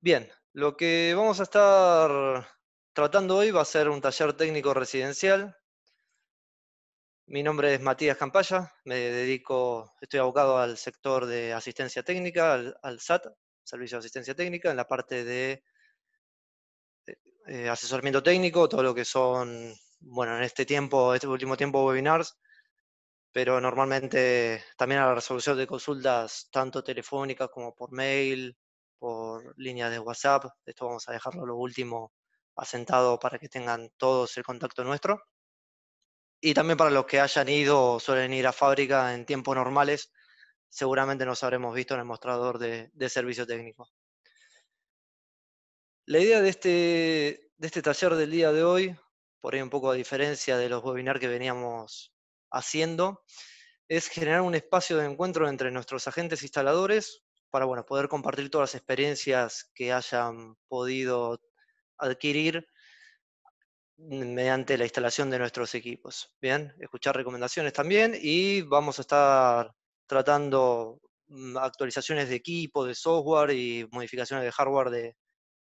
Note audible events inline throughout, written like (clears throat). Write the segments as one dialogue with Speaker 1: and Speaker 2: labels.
Speaker 1: Bien, lo que vamos a estar tratando hoy va a ser un taller técnico residencial. Mi nombre es Matías Campaya, me dedico, estoy abocado al sector de asistencia técnica, al, SAT, Servicio de Asistencia Técnica, en la parte de eh, eh, asesoramiento técnico, todo lo que son, bueno, en este tiempo, este último tiempo webinars, pero normalmente también a la resolución de consultas tanto telefónicas como por mail, por línea de WhatsApp. Esto vamos a dejarlo lo último asentado para que tengan todos el contacto nuestro. Y también para los que hayan ido o suelen ir a fábrica en tiempos normales, seguramente nos habremos visto en el mostrador de, servicio técnico. La idea de este, de este taller del día de hoy, por ahí un poco a diferencia de los webinars que veníamos haciendo, es generar un espacio de encuentro entre nuestros agentes instaladores, para bueno, poder compartir todas las experiencias que hayan podido adquirir mediante la instalación de nuestros equipos. Bien, escuchar recomendaciones también y vamos a estar tratando mm, actualizaciones de equipo, de software y modificaciones de hardware de,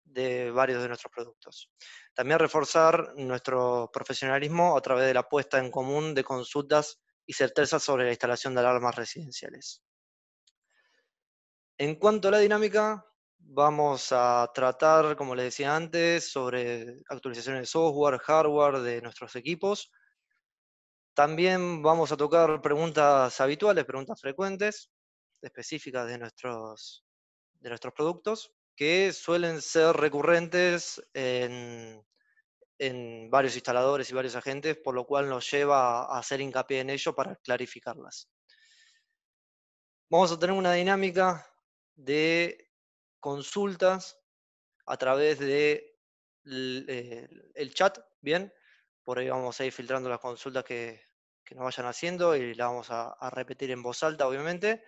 Speaker 1: de varios de nuestros productos. También reforzar nuestro profesionalismo a través de la puesta en común de consultas y certezas sobre la instalación de alarmas residenciales. En cuanto a la dinámica, vamos a tratar, como les decía antes, sobre actualizaciones de software, hardware de nuestros equipos. También vamos a tocar preguntas habituales, preguntas frecuentes, específicas de nuestros, de nuestros productos, que suelen ser recurrentes en, en varios instaladores y varios agentes, por lo cual nos lleva a hacer hincapié en ello para clarificarlas. Vamos a tener una dinámica de consultas a través de eh, el chat, ¿bien? Por ahí vamos a ir filtrando las consultas que, nos vayan haciendo y las vamos a, repetir en voz alta, obviamente.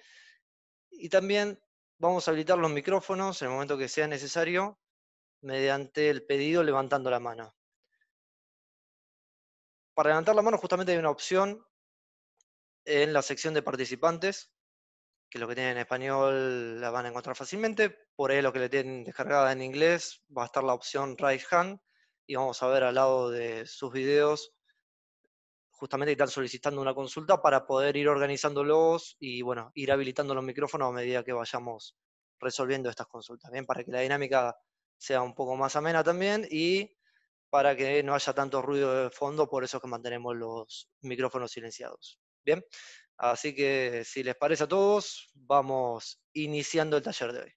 Speaker 1: Y también vamos a habilitar los micrófonos en el momento que sea necesario mediante el pedido levantando la mano. Para levantar la mano justamente hay una opción en la sección de participantes que lo que tienen en español la van a encontrar fácilmente, por ahí lo que le tienen descargada en inglés va a estar la opción Right Hand y vamos a ver al lado de sus videos justamente que están solicitando una consulta para poder ir organizándolos y bueno, ir habilitando los micrófonos a medida que vayamos resolviendo estas consultas, bien, para que la dinámica sea un poco más amena también y para que no haya tanto ruido de fondo, por eso que mantenemos los micrófonos silenciados. Bien, Así que si les parece a todos, vamos iniciando el taller de hoy.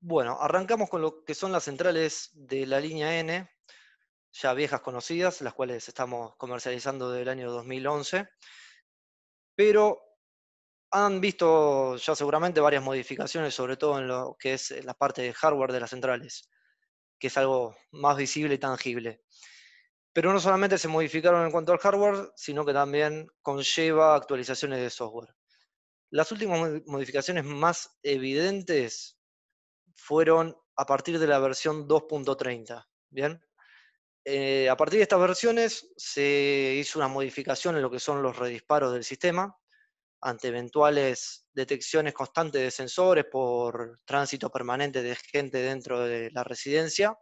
Speaker 1: Bueno, arrancamos con lo que son las centrales de la línea N, ya viejas conocidas, las cuales estamos comercializando del año 2011, pero han visto ya seguramente varias modificaciones, sobre todo en lo que es la parte de hardware de las centrales, que es algo más visible y tangible pero no solamente se modificaron en cuanto al hardware, sino que también conlleva actualizaciones de software. Las últimas modificaciones más evidentes fueron a partir de la versión 2.30. Eh, a partir de estas versiones se hizo una modificación en lo que son los redisparos del sistema ante eventuales detecciones constantes de sensores por tránsito permanente de gente dentro de la residencia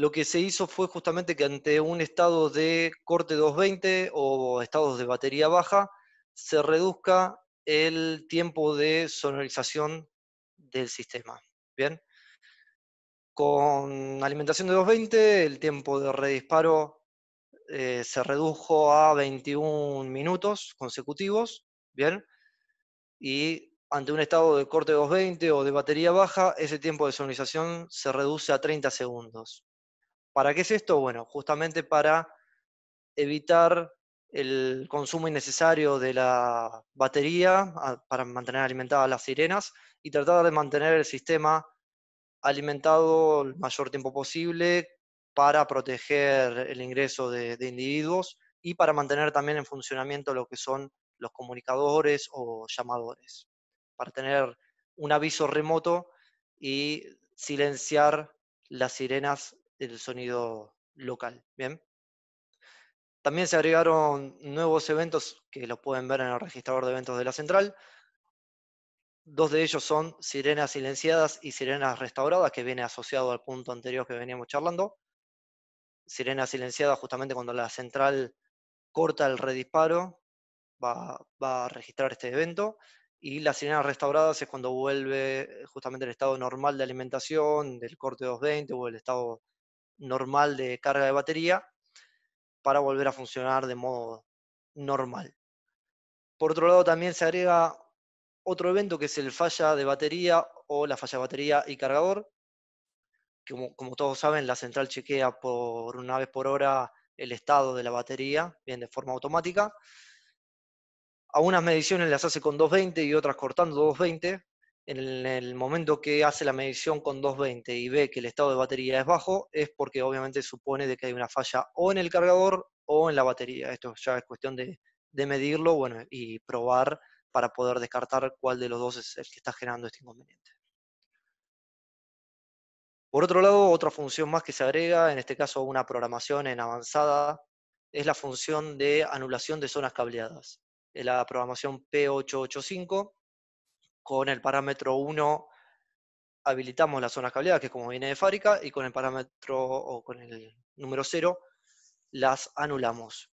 Speaker 1: lo que se hizo fue justamente que ante un estado de corte 220 o estados de batería baja, se reduzca el tiempo de sonorización del sistema. Bien. Con alimentación de 220, el tiempo de redisparo eh, se redujo a 21 minutos consecutivos. Bien. Y ante un estado de corte 220 o de batería baja, ese tiempo de sonorización se reduce a 30 segundos. ¿Para qué es esto? Bueno, justamente para evitar el consumo innecesario de la batería ah, para mantener alimentadas las sirenas y tratar de mantener el sistema alimentado el mayor tiempo posible para proteger el ingreso de, de individuos y para mantener también en funcionamiento lo que son los comunicadores o llamadores, para tener un aviso remoto y silenciar las sirenas del sonido local. Bien. También se agregaron nuevos eventos que los pueden ver en el registrador de eventos de la central. Dos de ellos son sirenas silenciadas y sirenas restauradas, que viene asociado al punto anterior que veníamos charlando. Sirena silenciada, justamente cuando la central corta el redisparo, va, va a registrar este evento. Y las sirenas restauradas es cuando vuelve eh, justamente el estado normal de alimentación, del corte 220 o el estado normal de carga de batería para volver a funcionar de modo normal. Por otro lado, también se agrega otro evento que es el falla de batería o la falla de batería y cargador. Como, todos saben, la central chequea por una vez por hora el estado de la batería, bien de forma automática. Algunas mediciones las hace con 220 y otras cortando 220, en el momento que hace la medición con 220 y ve que el estado de batería es bajo, es porque obviamente supone de que hay una falla o en el cargador o en la batería. Esto ya es cuestión de, medirlo bueno, y probar para poder descartar cuál de los dos es el que está generando este inconveniente. Por otro lado, otra función más que se agrega, en este caso una programación en avanzada, es la función de anulación de zonas cableadas. Es la programación P885, con el parámetro 1 habilitamos las zonas cableadas, que es como viene de fábrica, y con el parámetro o con el número 0 las anulamos.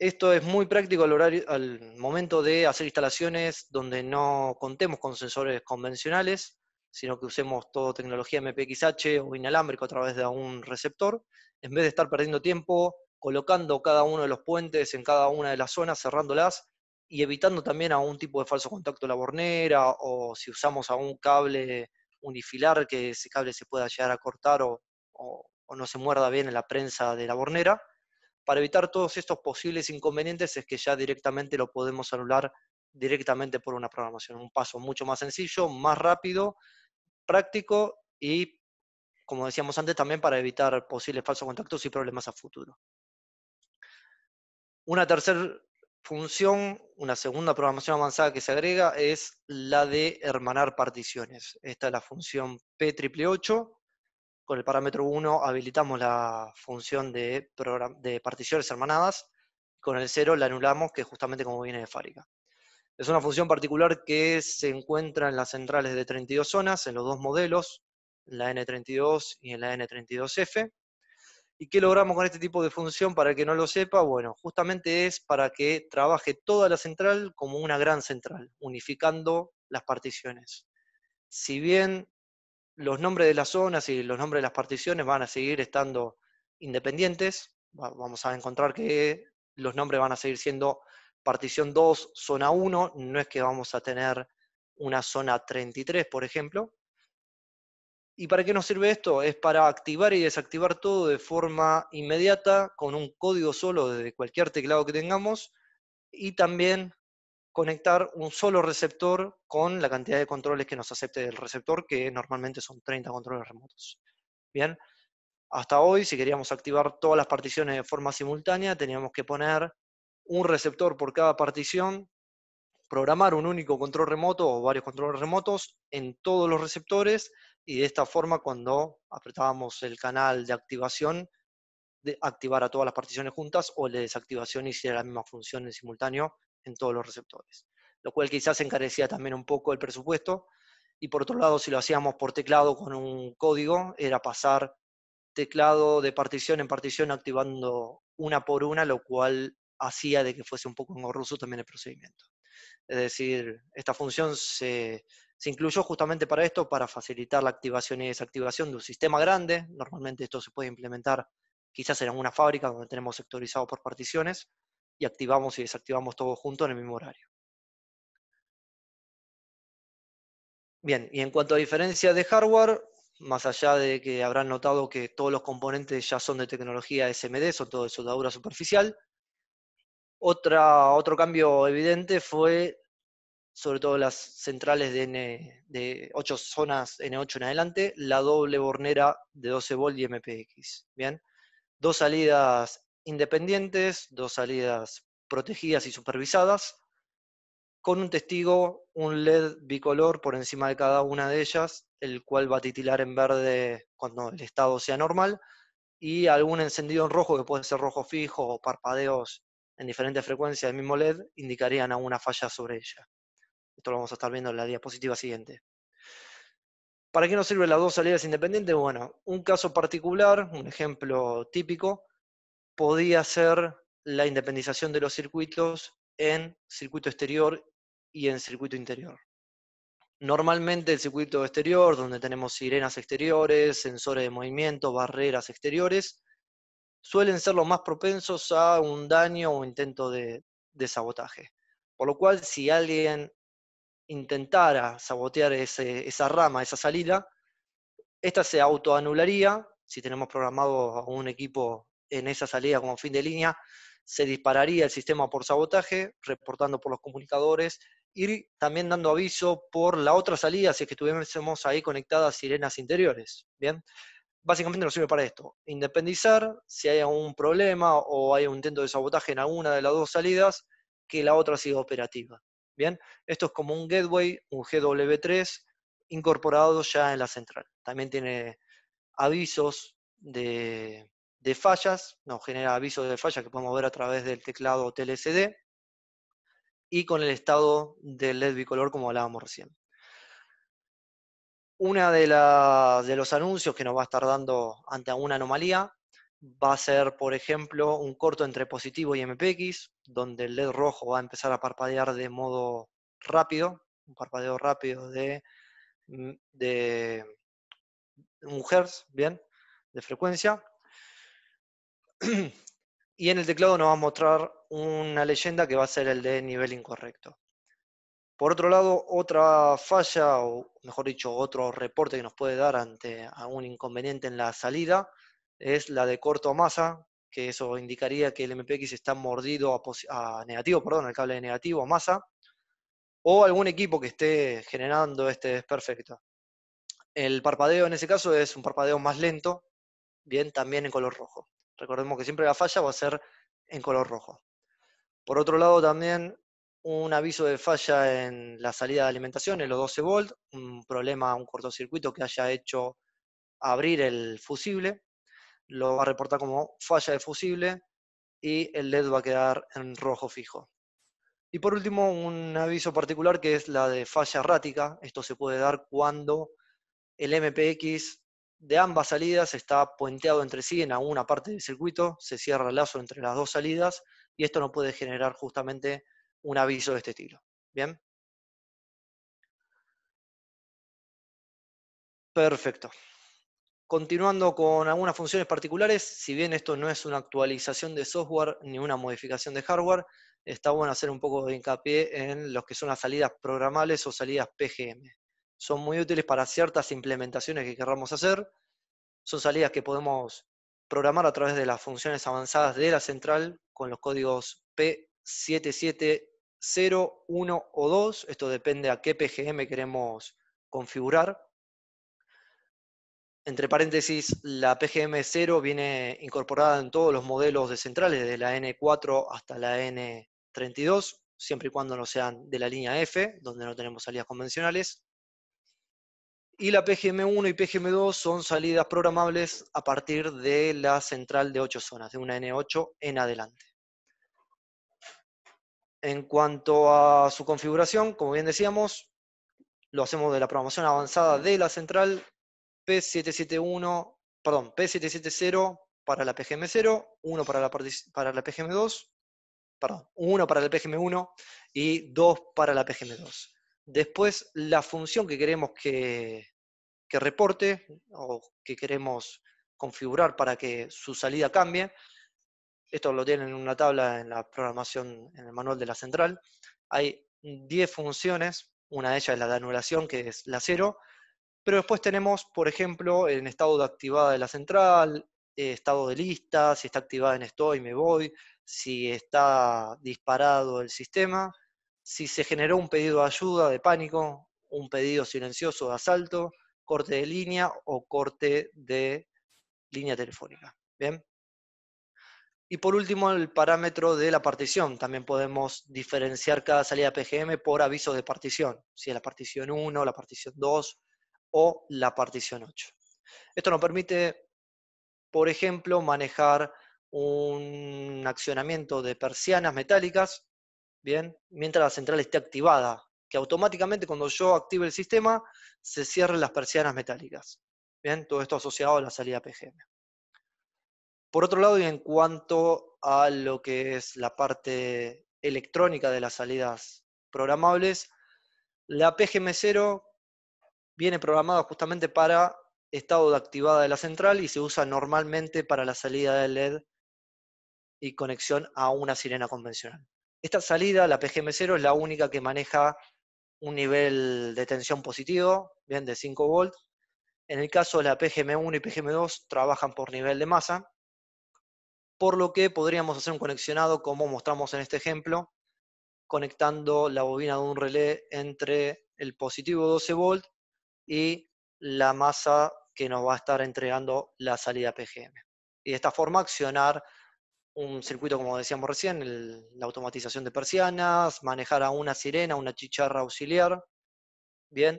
Speaker 1: Esto es muy práctico al, al momento de hacer instalaciones donde no contemos con sensores convencionales, sino que usemos toda tecnología MPXH o inalámbrico a través de un receptor, en vez de estar perdiendo tiempo colocando cada uno de los puentes en cada una de las zonas, cerrándolas y evitando también algún tipo de falso contacto en la bornera o si usamos algún cable unifilar que ese cable se pueda llegar a cortar o, o no se muerda bien en la prensa de la bornera. Para evitar todos estos posibles inconvenientes es que ya directamente lo podemos anular directamente por una programación. Un paso mucho más sencillo, más rápido, práctico y, como decíamos antes, también para evitar posibles falsos contactos y problemas a futuro. Una tercera función, una segunda programación avanzada que se agrega es la de hermanar particiones. Esta es la función P888. Con el parámetro 1 habilitamos la función de, de particiones hermanadas. Con el 0 la anulamos, que es justamente como viene de fábrica. Es una función particular que se encuentra en las centrales de 32 zonas, en los dos modelos, la N32 y en la N32F. ¿Y qué logramos con este tipo de función? Para el que no lo sepa, bueno, justamente es para que trabaje toda la central como una gran central, unificando las particiones. Si bien los nombres de las zonas y los nombres de las particiones van a seguir estando independientes, vamos a encontrar que los nombres van a seguir siendo partición 2, zona 1, no es que vamos a tener una zona 33, por ejemplo, ¿Y para qué nos sirve esto? Es para activar y desactivar todo de forma inmediata, con un código solo de cualquier teclado que tengamos, y también conectar un solo receptor con la cantidad de controles que nos acepte el receptor, que normalmente son 30 controles remotos. Bien, hasta hoy, si queríamos activar todas las particiones de forma simultánea, teníamos que poner un receptor por cada partición, programar un único control remoto o varios controles remotos en todos los receptores y de esta forma cuando apretábamos el canal de activación, de activar a todas las particiones juntas o la desactivación hiciera la misma función en simultáneo en todos los receptores, lo cual quizás encarecía también un poco el presupuesto. Y por otro lado, si lo hacíamos por teclado con un código, era pasar teclado de partición en partición activando una por una, lo cual hacía de que fuese un poco engorroso también el procedimiento. Es decir, esta función se se incluyó justamente para esto, para facilitar la activación y desactivación de un sistema grande. Normalmente esto se puede implementar quizás en alguna fábrica donde tenemos sectorizado por particiones y activamos y desactivamos todo junto en el mismo horario. Bien, y en cuanto a diferencia de hardware, más allá de que habrán notado que todos los componentes ya son de tecnología SMD, son todo de soldadura superficial, otra, otro cambio evidente fue sobre todo las centrales de, N, de 8 zonas N8 en adelante, la doble bornera de 12 volt y MPX. Bien, dos salidas independientes, dos salidas protegidas y supervisadas, con un testigo, un LED bicolor por encima de cada una de ellas, el cual va a titilar en verde cuando el estado sea normal, y algún encendido en rojo, que puede ser rojo fijo o parpadeos en diferentes frecuencias del mismo LED, indicarían alguna falla sobre ella. Esto lo vamos a estar viendo en la diapositiva siguiente. ¿Para qué nos sirven las dos salidas independientes? Bueno, un caso particular, un ejemplo típico, podía ser la independización de los circuitos en circuito exterior y en circuito interior. Normalmente el circuito exterior, donde tenemos sirenas exteriores, sensores de movimiento, barreras exteriores, suelen ser los más propensos a un daño o intento de, de, sabotaje. Por lo cual, si alguien intentara sabotear esa rama, esa salida, esta se autoanularía, si tenemos programado a un equipo en esa salida como fin de línea, se dispararía el sistema por sabotaje, reportando por los comunicadores y también dando aviso por la otra salida si es que estuviésemos ahí conectadas sirenas interiores. Bien, básicamente nos sirve para esto: independizar si hay algún problema o hay un intento de sabotaje en alguna de las dos salidas, que la otra siga operativa. Bien, esto es como un gateway, un GW3 incorporado ya en la central. También tiene avisos de, fallas, nos genera avisos de fallas que podemos ver a través del teclado TLCD y con el estado del LED bicolor como hablábamos recién. Uno de, de, los anuncios que nos va a estar dando ante alguna anomalía va a ser, por ejemplo, un corto entre positivo y MPX, donde el LED rojo va a empezar a parpadear de modo rápido, un parpadeo rápido de, mm, de Hz, bien, de frecuencia. (clears throat) Y en el teclado nos va a mostrar una leyenda que va a ser el de nivel incorrecto. Por otro lado, otra falla, o mejor dicho, otro reporte que nos puede dar ante algún inconveniente en la salida, es la de corto masa, que eso indicaría que el MPX está mordido a, negativo, perdón, el cable de negativo a masa, o algún equipo que esté generando este desperfecto. El parpadeo en ese caso es un parpadeo más lento, bien, también en color rojo. Recordemos que siempre la falla va a ser en color rojo. Por otro lado, también un aviso de falla en la salida de alimentación, en los 12 volt, un problema, un cortocircuito que haya hecho abrir el fusible lo va a reportar como falla de fusible y el LED va a quedar en rojo fijo. Y por último, un aviso particular que es la de falla errática. Esto se puede dar cuando el MPX de ambas salidas está puenteado entre sí en alguna parte del circuito, se cierra el lazo entre las dos salidas y esto no puede generar justamente un aviso de este estilo. ¿Bien? Perfecto. Continuando con algunas funciones particulares, si bien esto no es una actualización de software ni una modificación de hardware, está bueno hacer un poco de hincapié en lo que son las salidas programables o salidas PGM. Son muy útiles para ciertas implementaciones que querramos hacer. Son salidas que podemos programar a través de las funciones avanzadas de la central con los códigos P7701 o 2. Esto depende a qué PGM queremos configurar entre paréntesis, la PGM0 viene incorporada en todos los modelos de centrales, desde la N4 hasta la N32, siempre y cuando no sean de la línea F, donde no tenemos salidas convencionales. Y la PGM1 y PGM2 son salidas programables a partir de la central de 8 zonas, de una N8 en adelante. En cuanto a su configuración, como bien decíamos, lo hacemos de la programación avanzada de la central P771, perdón, P770 para la PGM0, 1 para la, para la PGM2, perdón, 1 para la PGM1 y 2 para la PGM2. Después, la función que queremos que, que reporte o que queremos configurar para que su salida cambie, esto lo tienen en una tabla en la programación, en el manual de la central, hay 10 funciones, una de ellas es la de anulación, que es la 0, pero después tenemos, por ejemplo, en estado de activada de la central, eh, estado de lista, si está activada en estoy, me voy, si está disparado el sistema, si se generó un pedido de ayuda de pánico, un pedido silencioso de asalto, corte de línea o corte de línea telefónica. ¿Bien? Y por último, el parámetro de la partición. También podemos diferenciar cada salida PGM por aviso de partición. Si es la partición 1, la partición 2 o la partición 8. Esto nos permite, por ejemplo, manejar un accionamiento de persianas metálicas, bien, mientras la central esté activada, que automáticamente cuando yo active el sistema se cierren las persianas metálicas. Bien, todo esto asociado a la salida PGM. Por otro lado, y en cuanto a lo que es la parte electrónica de las salidas programables, la PGM0 viene programado justamente para estado de activada de la central y se usa normalmente para la salida del LED y conexión a una sirena convencional. Esta salida, la PGM0, es la única que maneja un nivel de tensión positivo, bien de 5 volts. En el caso de la PGM1 y PGM2 trabajan por nivel de masa, por lo que podríamos hacer un conexionado como mostramos en este ejemplo, conectando la bobina de un relé entre el positivo 12 volt y la masa que nos va a estar entregando la salida PGM. Y de esta forma accionar un circuito, como decíamos recién, la automatización de persianas, manejar a una sirena, una chicharra auxiliar. Bien.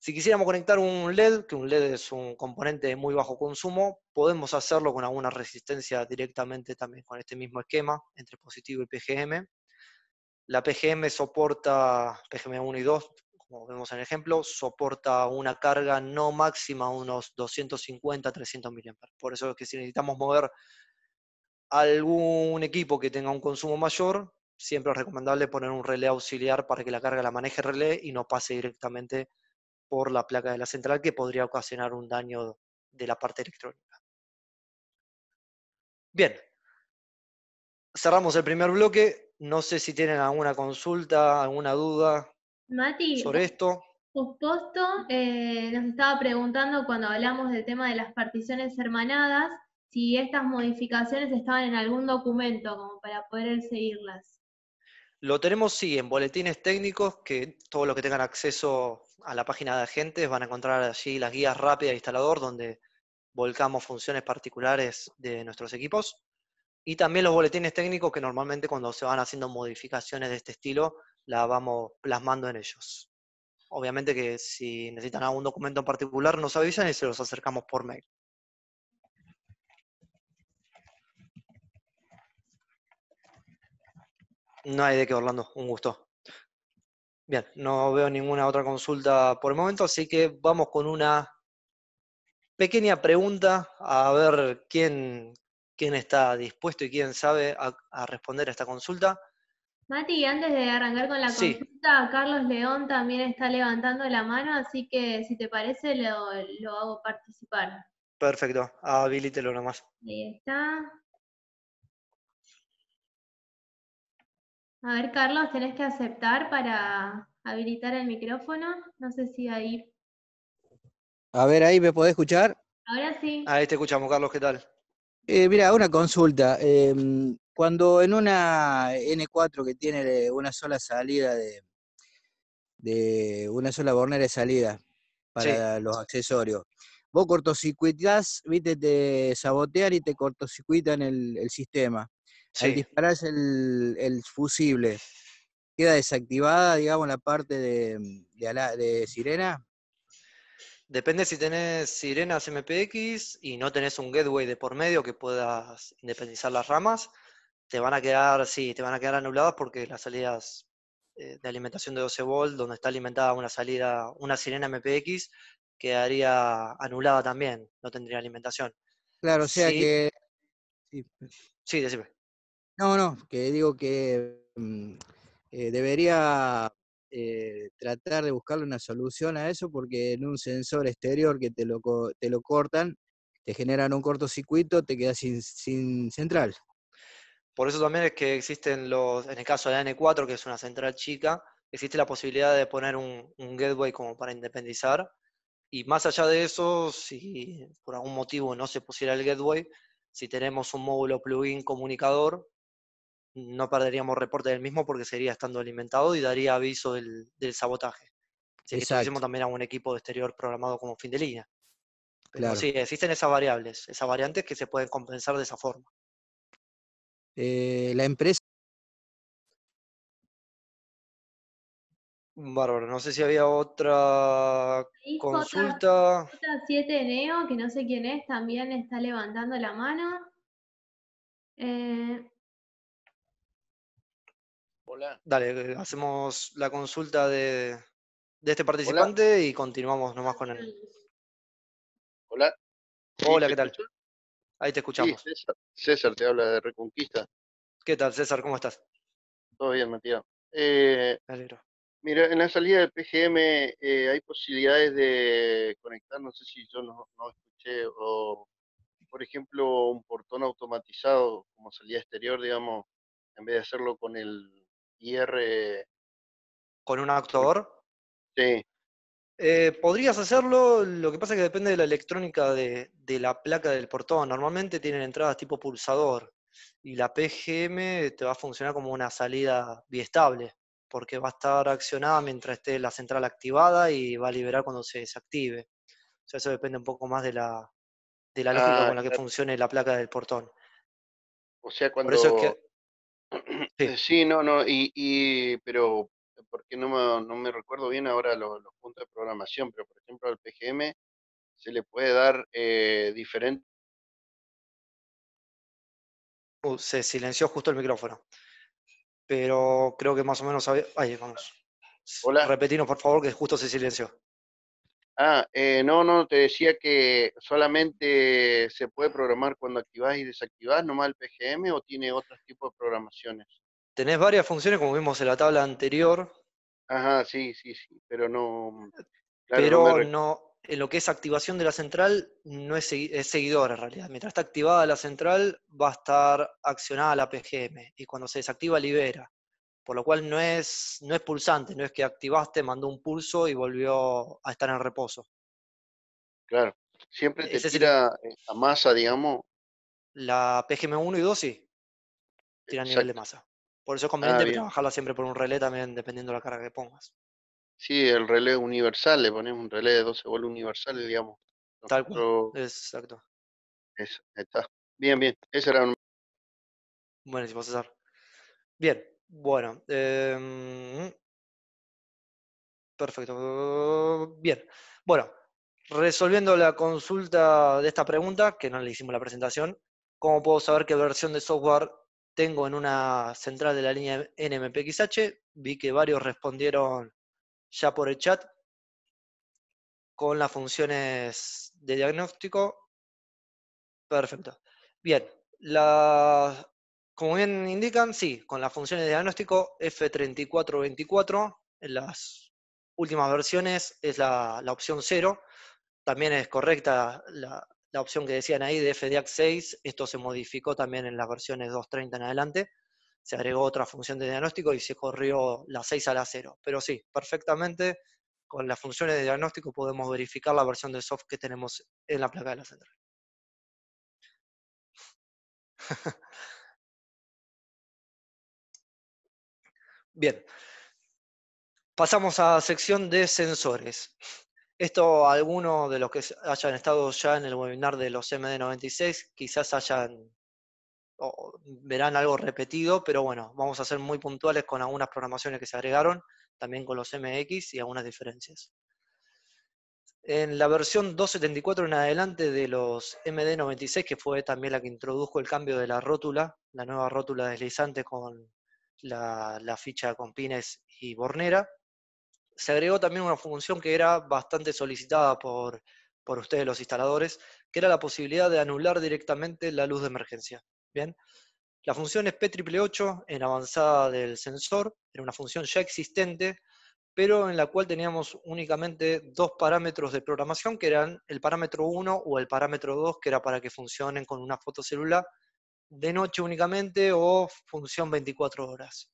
Speaker 1: Si quisiéramos conectar un LED, que un LED es un componente de muy bajo consumo, podemos hacerlo con alguna resistencia directamente también con este mismo esquema entre positivo y PGM. La PGM soporta PGM 1 y 2, como vemos en el ejemplo, soporta una carga no máxima unos 250-300 mAh. Por eso es que si necesitamos mover algún equipo que tenga un consumo mayor, siempre es recomendable poner un relé auxiliar para que la carga la maneje el relé y no pase directamente por la placa de la central que podría ocasionar un daño de la parte electrónica. Bien, cerramos el primer bloque. No sé si tienen alguna consulta, alguna duda,
Speaker 2: Mati, sobre esto. Eh, nos estaba preguntando cuando hablamos del tema de las particiones hermanadas, si estas modificaciones estaban en algún documento como para poder seguirlas.
Speaker 1: Lo tenemos, sí, en boletines técnicos, que todos los que tengan acceso a la página de agentes van a encontrar allí las guías rápidas de instalador, donde volcamos funciones particulares de nuestros equipos. Y también los boletines técnicos que normalmente cuando se van haciendo modificaciones de este estilo la vamos plasmando en ellos. Obviamente que si necesitan algún documento en particular nos avisan y se los acercamos por mail. No hay de qué, Orlando. Un gusto. Bien, no veo ninguna otra consulta por el momento, así que vamos con una pequeña pregunta a ver quién, quién está dispuesto y quién sabe a responder a esta consulta.
Speaker 2: Mati, antes de arrancar con la
Speaker 1: consulta,
Speaker 2: Carlos León también está levantando la mano, así que si te parece lo, hago participar.
Speaker 1: Perfecto, habilítelo nomás.
Speaker 2: Ahí está. A ver, Carlos, tenés que aceptar para habilitar el micrófono. No sé si ahí.
Speaker 1: A ver, ahí me podés escuchar. Ahora sí. Ahí te escuchamos, Carlos, ¿qué tal?
Speaker 3: Eh, mira, una consulta. Em, cuando en una
Speaker 1: N4 que
Speaker 3: tiene una sola salida de, una sola bornera de salida para los accesorios, vos cortocircuitás, viste, te sabotean y te cortocircuitan el, el sistema. si disparas el, fusible, queda desactivada, digamos, la parte de, mm, de sirena.
Speaker 1: Depende si tenés sirenas MPX y no tenés un gateway de por medio que puedas independizar las ramas te van a quedar, sí, te van a quedar anuladas porque las salidas eh, de alimentación de 12 volt, donde está alimentada una salida, una sirena MPX, quedaría anulada también, no tendría alimentación.
Speaker 3: Claro, o sea que...
Speaker 1: Sí, pues. sí decime.
Speaker 3: No, no, que digo que mm, eh, debería eh, tratar de buscarle una solución a eso, porque en un sensor exterior que te lo, te lo cortan, te generan un cortocircuito, te quedas sin, sin central.
Speaker 1: Por eso también es que existen los, en el caso de la N4, que es una central chica, existe la posibilidad de poner un, gateway como para independizar. Y más allá de eso, si por algún motivo no se pusiera el gateway, si tenemos un módulo plugin comunicador, no perderíamos reporte del mismo porque sería estando alimentado y daría aviso del, sabotaje. Si hicimos también a un equipo de exterior programado como fin de línea. Pero sí, existen esas variables, esas variantes que se pueden compensar de esa forma.
Speaker 4: Eh, la empresa.
Speaker 1: Bárbaro, no sé si había otra consulta.
Speaker 2: 7 Neo, que no sé quién es, también está levantando la mano. Eh.
Speaker 1: Hola. Dale, hacemos la consulta de, de este participante y continuamos nomás con él.
Speaker 4: Hola. Hola, ¿qué tal? Ahí te escuchamos. Sí, César. te habla de Reconquista. ¿Qué tal, César? ¿Cómo estás? Todo
Speaker 5: bien, Matías. Eh, mira, en la salida del PGM eh, hay posibilidades de conectar, no sé si yo no, escuché, o por ejemplo, un portón automatizado como salida exterior, digamos, en vez de hacerlo con el IR.
Speaker 1: ¿Con un actuador? Sí. Eh, podrías hacerlo, lo que pasa es que depende de la electrónica de, la placa del portón. Normalmente tienen entradas tipo pulsador y la PGM te va a funcionar como una salida biestable, porque va a estar accionada mientras esté la central activada y va a liberar cuando se desactive. O sea, eso depende un poco más de la, la lógica ah, con la que funcione la placa del portón.
Speaker 5: O sea, cuando... que... Sí. no, no, y, pero porque no me, no me recuerdo bien ahora los, puntos de programación, pero por ejemplo al PGM se le puede dar eh, diferente...
Speaker 1: Uh, se silenció justo el micrófono, pero creo que más o menos... Había... vamos. Hola. Repetimos, por favor, que justo se silenció.
Speaker 5: Ah, eh, no, no, te decía que solamente se puede programar cuando activás y desactivás nomás el PGM o tiene otros tipo de programaciones.
Speaker 1: Tenés varias funciones, como vimos en la tabla anterior, Ajá, sí, sí, sí, pero no. pero no, en lo que es activación de la central no es, seguidora en realidad. Mientras está activada la central, va a estar accionada la PGM y cuando se desactiva libera. Por lo cual no es, no es pulsante, no es que activaste, mandó un pulso y volvió a estar en reposo.
Speaker 4: Claro, siempre te tira eh, masa, digamos.
Speaker 1: La PGM 1 y 2 sí, tira nivel de masa. Por eso es ah, conveniente trabajarla siempre por un relé también, dependiendo de la carga que pongas.
Speaker 5: Sí, el relé universal, le ponemos un relé de 12 volos universal, digamos. Tal cual.
Speaker 4: Exacto. Eso, está. Bien, bien. Ese era un... Buenísimo, Bien, bueno.
Speaker 1: Em, perfecto. Bien. Bueno, resolviendo la consulta de esta pregunta, que no le hicimos la presentación, ¿cómo puedo saber qué versión de software tengo en una central de la línea NMPXH, vi que varios respondieron ya por el chat con las funciones de diagnóstico. Perfecto. Bien, la, como bien indican, sí, con las funciones de diagnóstico F3424, en las últimas versiones es la, la opción 0, también es correcta la, la opción que decían ahí de FDAC 6, esto se modificó también en las versiones 2.30 en adelante, se agregó otra función de diagnóstico y se corrió la 6 a la 0. Pero sí, perfectamente con las funciones de diagnóstico podemos verificar la versión de soft que tenemos en la placa de la central. (laughs) Bien, pasamos a la sección de sensores. Esto algunos de los que hayan estado ya en el webinar de los MD96 quizás hayan o verán algo repetido, pero bueno, vamos a ser muy puntuales con algunas programaciones que se agregaron, también con los MX y algunas diferencias. En la versión 2.74 en adelante de los MD96, que fue también la que introdujo el cambio de la rótula, la nueva rótula deslizante con la, la ficha con pines y bornera, se agregó también una función que era bastante solicitada por, ustedes los instaladores, que era la posibilidad de anular directamente la luz de emergencia. Bien, la función es P888 en avanzada del sensor, era una función ya existente, pero en la cual teníamos únicamente dos parámetros de programación, que eran el parámetro 1 o el parámetro 2, que era para que funcionen con una fotocélula de noche únicamente o función 24 horas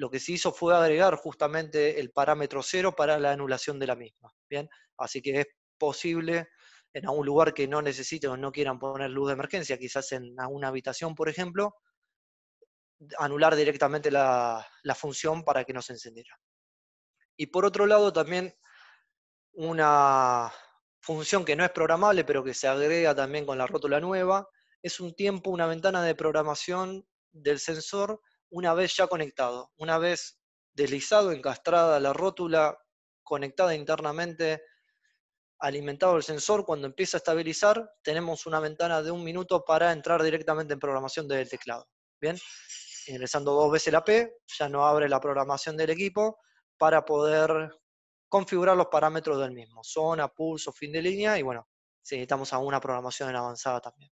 Speaker 1: lo que se hizo fue agregar justamente el parámetro cero para la anulación de la misma. Bien, así que es posible en algún lugar que no necesiten o no quieran poner luz de emergencia, quizás en una habitación, por ejemplo, anular directamente la, la función para que no se encendiera. Y por otro lado, también una función que no es programable, pero que se agrega también con la rótula nueva, es un tiempo, una ventana de programación del sensor una vez ya conectado, una vez deslizado, encastrada la rótula, conectada internamente, alimentado el sensor, cuando empieza a estabilizar, tenemos una ventana de un minuto para entrar directamente en programación del teclado. Bien, ingresando dos veces la P, ya no abre la programación del equipo para poder configurar los parámetros del mismo, zona, pulso, fin de línea, y bueno, si necesitamos una programación en avanzada también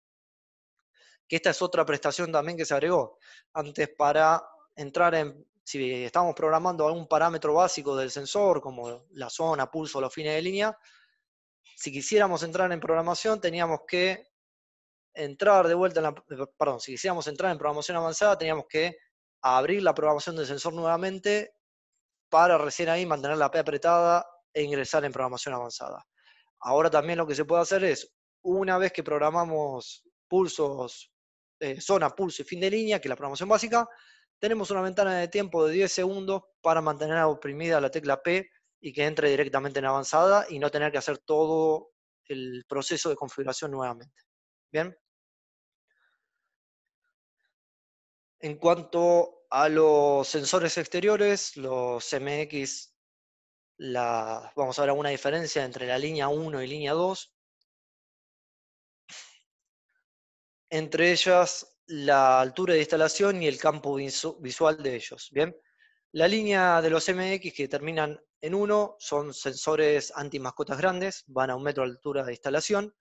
Speaker 1: que esta es otra prestación también que se agregó. Antes para entrar en, si estamos programando algún parámetro básico del sensor, como la zona, pulso, los fines de línea, si quisiéramos entrar en programación teníamos que entrar de vuelta en la, perdón, si quisiéramos entrar en programación avanzada teníamos que abrir la programación del sensor nuevamente para recién ahí mantener la P apretada e ingresar en programación avanzada. Ahora también lo que se puede hacer es, una vez que programamos pulsos, eh, zona, pulso y fin de línea, que es la programación básica, tenemos una ventana de tiempo de 10 segundos para mantener oprimida la tecla P y que entre directamente en avanzada y no tener que hacer todo el proceso de configuración nuevamente. ¿Bien? En cuanto a los sensores exteriores, los MX, vamos a ver alguna diferencia entre la línea 1 y línea 2. entre ellas la altura de instalación y el campo visual de ellos. Bien, la línea de los MX que terminan en 1 son sensores anti-mascotas grandes, van a un metro de altura de instalación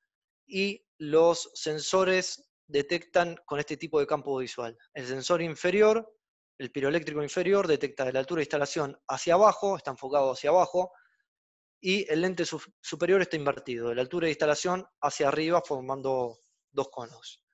Speaker 1: y los sensores detectan con este tipo de campo visual. El sensor inferior, el piroeléctrico inferior, detecta de la altura de instalación hacia abajo, está enfocado hacia abajo, y el lente superior está invertido, de la altura de instalación hacia arriba formando dos conos.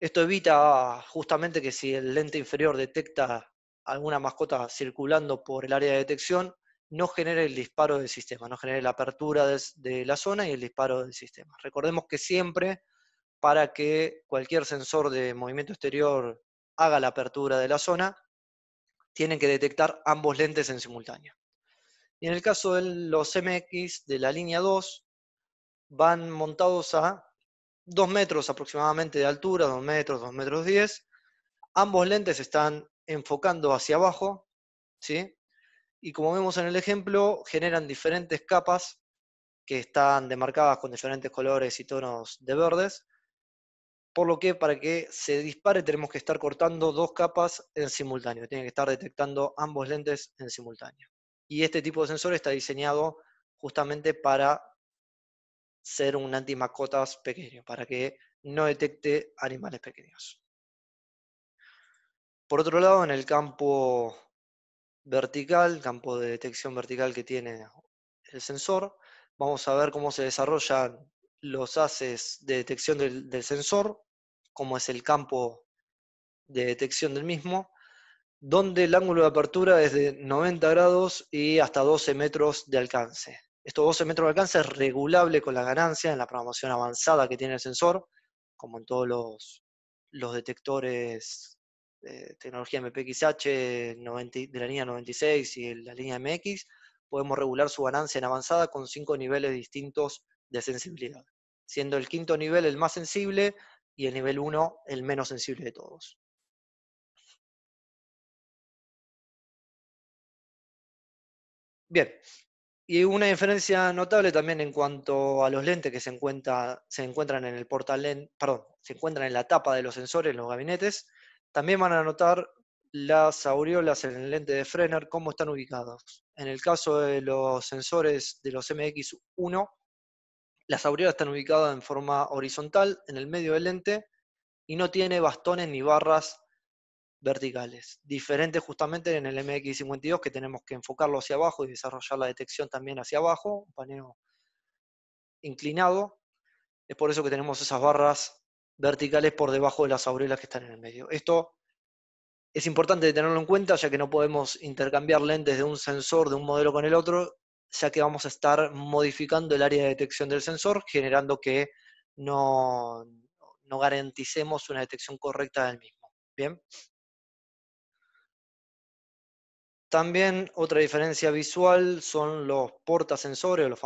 Speaker 1: Esto evita ah, justamente que si el lente inferior detecta alguna mascota circulando por el área de detección, no genere el disparo del sistema, no genere la apertura de, la zona y el disparo del sistema. Recordemos que siempre, para que cualquier sensor de movimiento exterior haga la apertura de la zona, tienen que detectar ambos lentes en simultáneo. Y en el caso de los MX de la línea 2, van montados a 2 metros aproximadamente de altura, 2 metros, 2 metros 10. Ambos lentes están enfocando hacia abajo, ¿sí? Y como vemos en el ejemplo, generan diferentes capas que están demarcadas con diferentes colores y tonos de verdes. Por lo que para que se dispare tenemos que estar cortando dos capas en simultáneo. Tienen que estar detectando ambos lentes en simultáneo. Y este tipo de sensor está diseñado justamente para ser un antimacotas pequeño para que no detecte animales pequeños. Por otro lado, en el campo vertical, campo de detección vertical que tiene el sensor, vamos a ver cómo se desarrollan los haces de detección del sensor, cómo es el campo de detección del mismo, donde el ángulo de apertura es de 90 grados y hasta 12 metros de alcance. Estos 12 metros de alcance es regulable con la ganancia en la programación avanzada que tiene el sensor, como en todos los, detectores de tecnología MPXH de la línea 96 y la línea MX, podemos regular su ganancia en avanzada con cinco niveles distintos de sensibilidad, siendo el quinto nivel el más sensible y el nivel 1 el menos sensible de todos. Bien, y una diferencia notable también en cuanto a los lentes que se, se encuentran en el perdón, se encuentran en la tapa de los sensores los gabinetes. También van a notar las aureolas en el lente de Frener, cómo están ubicados. En el caso de los sensores de los MX1, las aureolas están ubicadas en forma horizontal, en el medio del lente, y no tiene bastones ni barras verticales, diferentes justamente en el MX52 que tenemos que enfocarlo hacia abajo y desarrollar la detección también hacia abajo, un paneo inclinado. Es por eso que tenemos esas barras verticales por debajo de las aurelas que están en el medio. Esto es importante tenerlo en cuenta ya que no podemos intercambiar lentes de un sensor, de un modelo con el otro, ya que vamos a estar modificando el área de detección del sensor, generando que no, no garanticemos una detección correcta del mismo. Bien. También otra diferencia visual son los portasensores, los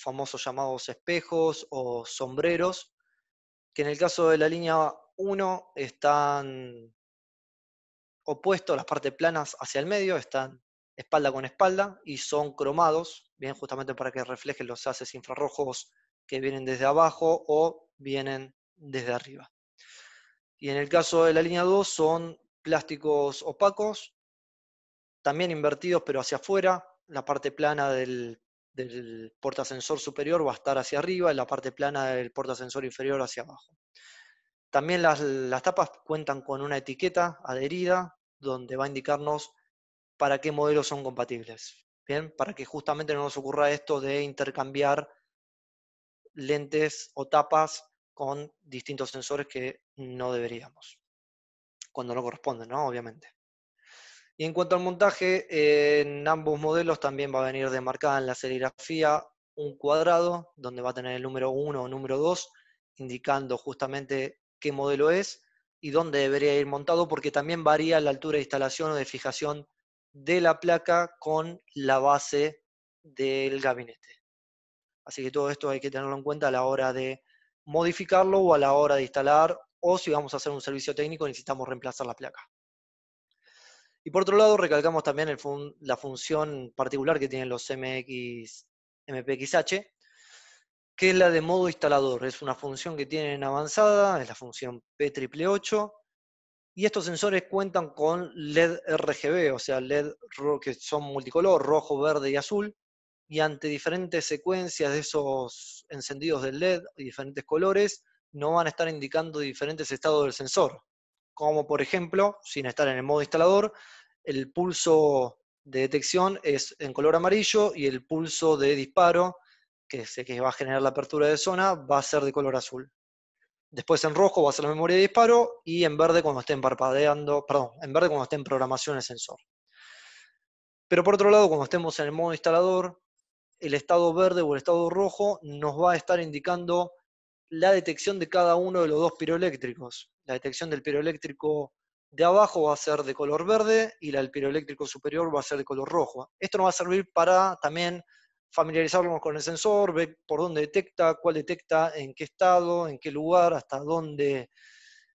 Speaker 1: famosos llamados espejos o sombreros, que en el caso de la línea 1 están opuestos, las partes planas hacia el medio, están espalda con espalda y son cromados, bien justamente para que reflejen los haces infrarrojos que vienen desde abajo o vienen desde arriba. Y en el caso de la línea 2 son plásticos opacos, también invertidos pero hacia afuera, la parte plana del, del sensor superior va a estar hacia arriba y la parte plana del porta-sensor inferior hacia abajo. También las, las tapas cuentan con una etiqueta adherida donde va a indicarnos para qué modelos son compatibles. Bien, para que justamente no nos ocurra esto de intercambiar lentes o tapas con distintos sensores que no deberíamos, cuando no corresponden, ¿no? Obviamente. Y en cuanto al montaje, eh, en ambos modelos también va a venir demarcada en la serigrafía un cuadrado donde va a tener el número 1 o número 2, indicando justamente qué modelo es y dónde debería ir montado, porque también varía la altura de instalación o de fijación de la placa con la base del gabinete. Así que todo esto hay que tenerlo en cuenta a la hora de modificarlo o a la hora de instalar, o si vamos a hacer un servicio técnico necesitamos reemplazar la placa. Y por otro lado, recalcamos también la función particular que tienen los MX, MPXH, que es la de modo instalador. Es una función que tienen avanzada, es la función P888. Y estos sensores cuentan con LED RGB, o sea, LED que son multicolor, rojo, verde y azul. Y ante diferentes secuencias de esos encendidos del LED y diferentes colores, no van a estar indicando diferentes estados del sensor como por ejemplo, sin estar en el modo instalador, el pulso de detección es en color amarillo y el pulso de disparo, que, es el que va a generar la apertura de zona, va a ser de color azul. Después en rojo va a ser la memoria de disparo y en verde cuando esté parpadeando, perdón, en verde cuando esté en programación el sensor. Pero por otro lado, cuando estemos en el modo instalador, el estado verde o el estado rojo nos va a estar indicando la detección de cada uno de los dos piroeléctricos. La detección del piroeléctrico de abajo va a ser de color verde y la del piroeléctrico superior va a ser de color rojo. Esto nos va a servir para también familiarizarnos con el sensor, ver por dónde detecta, cuál detecta, en qué estado, en qué lugar, hasta dónde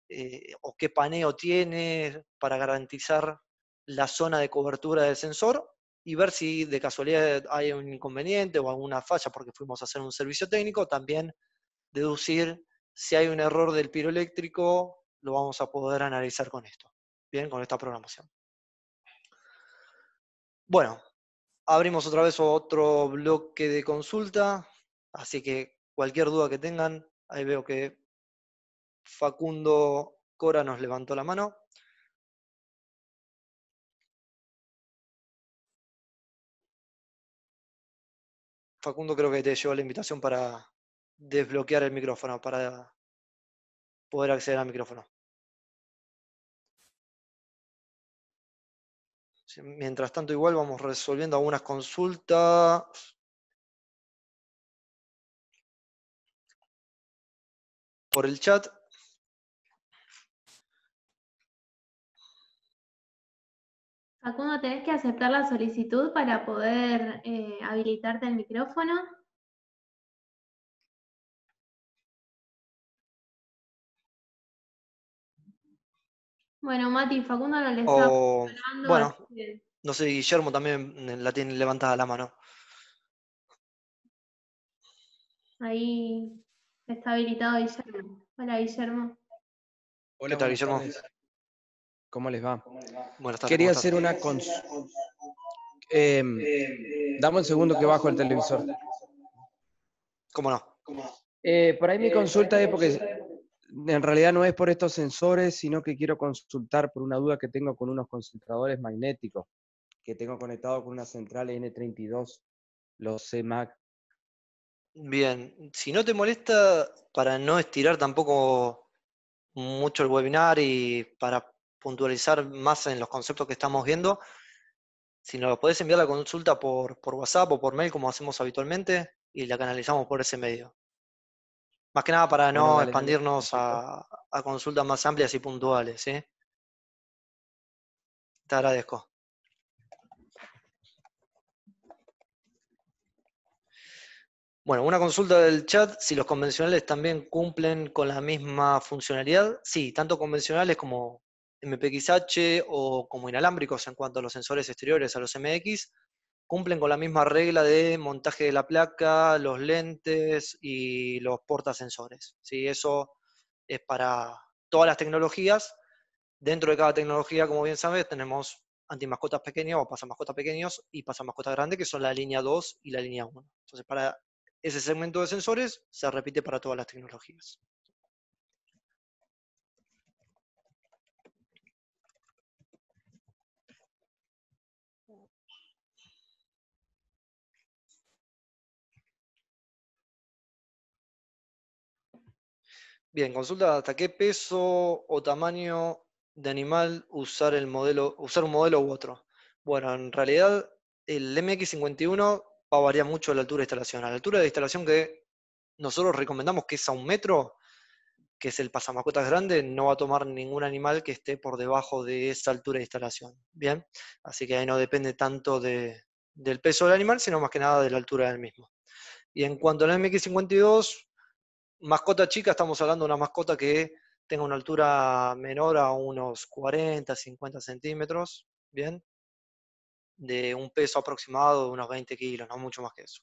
Speaker 1: eh, o qué paneo tiene para garantizar la zona de cobertura del sensor y ver si de casualidad hay un inconveniente o alguna falla porque fuimos a hacer un servicio técnico, también deducir si hay un error del piroeléctrico, lo vamos a poder analizar con esto, bien, con esta programación. Bueno, abrimos otra vez otro bloque de consulta, así que cualquier duda que tengan, ahí veo que Facundo
Speaker 4: Cora nos levantó la mano. Facundo, creo que te llevó la invitación para, desbloquear el micrófono para poder acceder al micrófono. Mientras tanto, igual vamos resolviendo algunas consultas. Por el chat.
Speaker 2: Facundo, tenés que aceptar la solicitud para poder eh, habilitarte el micrófono. Bueno, Mati, Facundo no le está hablando, Bueno,
Speaker 1: no sé, Guillermo también eh, la tiene levantada la mano.
Speaker 2: Ahí está habilitado Guillermo. Hola, Guillermo.
Speaker 6: Hola, Guillermo? ¿Cómo les va? Buenas tardes. Quería hacer una consulta.
Speaker 1: Em,
Speaker 4: dame un segundo que bajo el televisor.
Speaker 1: ¿Cómo no? Eh, por ahí mi consulta es porque en realidad no es por
Speaker 6: estos sensores, sino que quiero consultar por una duda que tengo con unos concentradores magnéticos que tengo conectado con una central N32, los CMAC.
Speaker 1: Bien, si no te molesta, para no estirar tampoco mucho el webinar y para puntualizar más en los conceptos que estamos viendo, si nos podés enviar la consulta por, por WhatsApp o por mail, como hacemos habitualmente, y la canalizamos por ese medio. Más que nada para no expandirnos A, consultas más amplias y puntuales. Te agradezco. Bueno, una consulta del chat, si los convencionales también cumplen con la misma funcionalidad. Sí, tanto convencionales como MPXH o como inalámbricos en cuanto a los sensores exteriores, a los MX, cumplen con la misma regla de montaje de la placa, los lentes y los portasensores. ¿sí? Eso es para todas las tecnologías. Dentro de cada tecnología, como bien sabes, tenemos antimascotas pequeñas o pasamascotas pequeños y pasamascotas grandes, que son la línea 2 y la línea 1. Entonces, para ese segmento de sensores se repite para todas las tecnologías. Bien, consulta hasta qué peso o tamaño de animal usar el modelo, usar un modelo u otro. Bueno, en realidad el MX51 va a variar mucho la altura de instalación. A la altura de instalación que nosotros recomendamos que es a un metro, que es el pasamacotas grande, no va a tomar ningún animal que esté por debajo de esa altura de instalación. Bien, así que ahí no depende tanto del peso del animal, sino más que nada de la altura del mismo. Y en cuanto al MX52, mascota chica estamos hablando de una mascota que tenga una altura menor a unos 40, 50 centímetros, ¿bien? De un peso aproximado de unos 20 kilos, no mucho más que eso.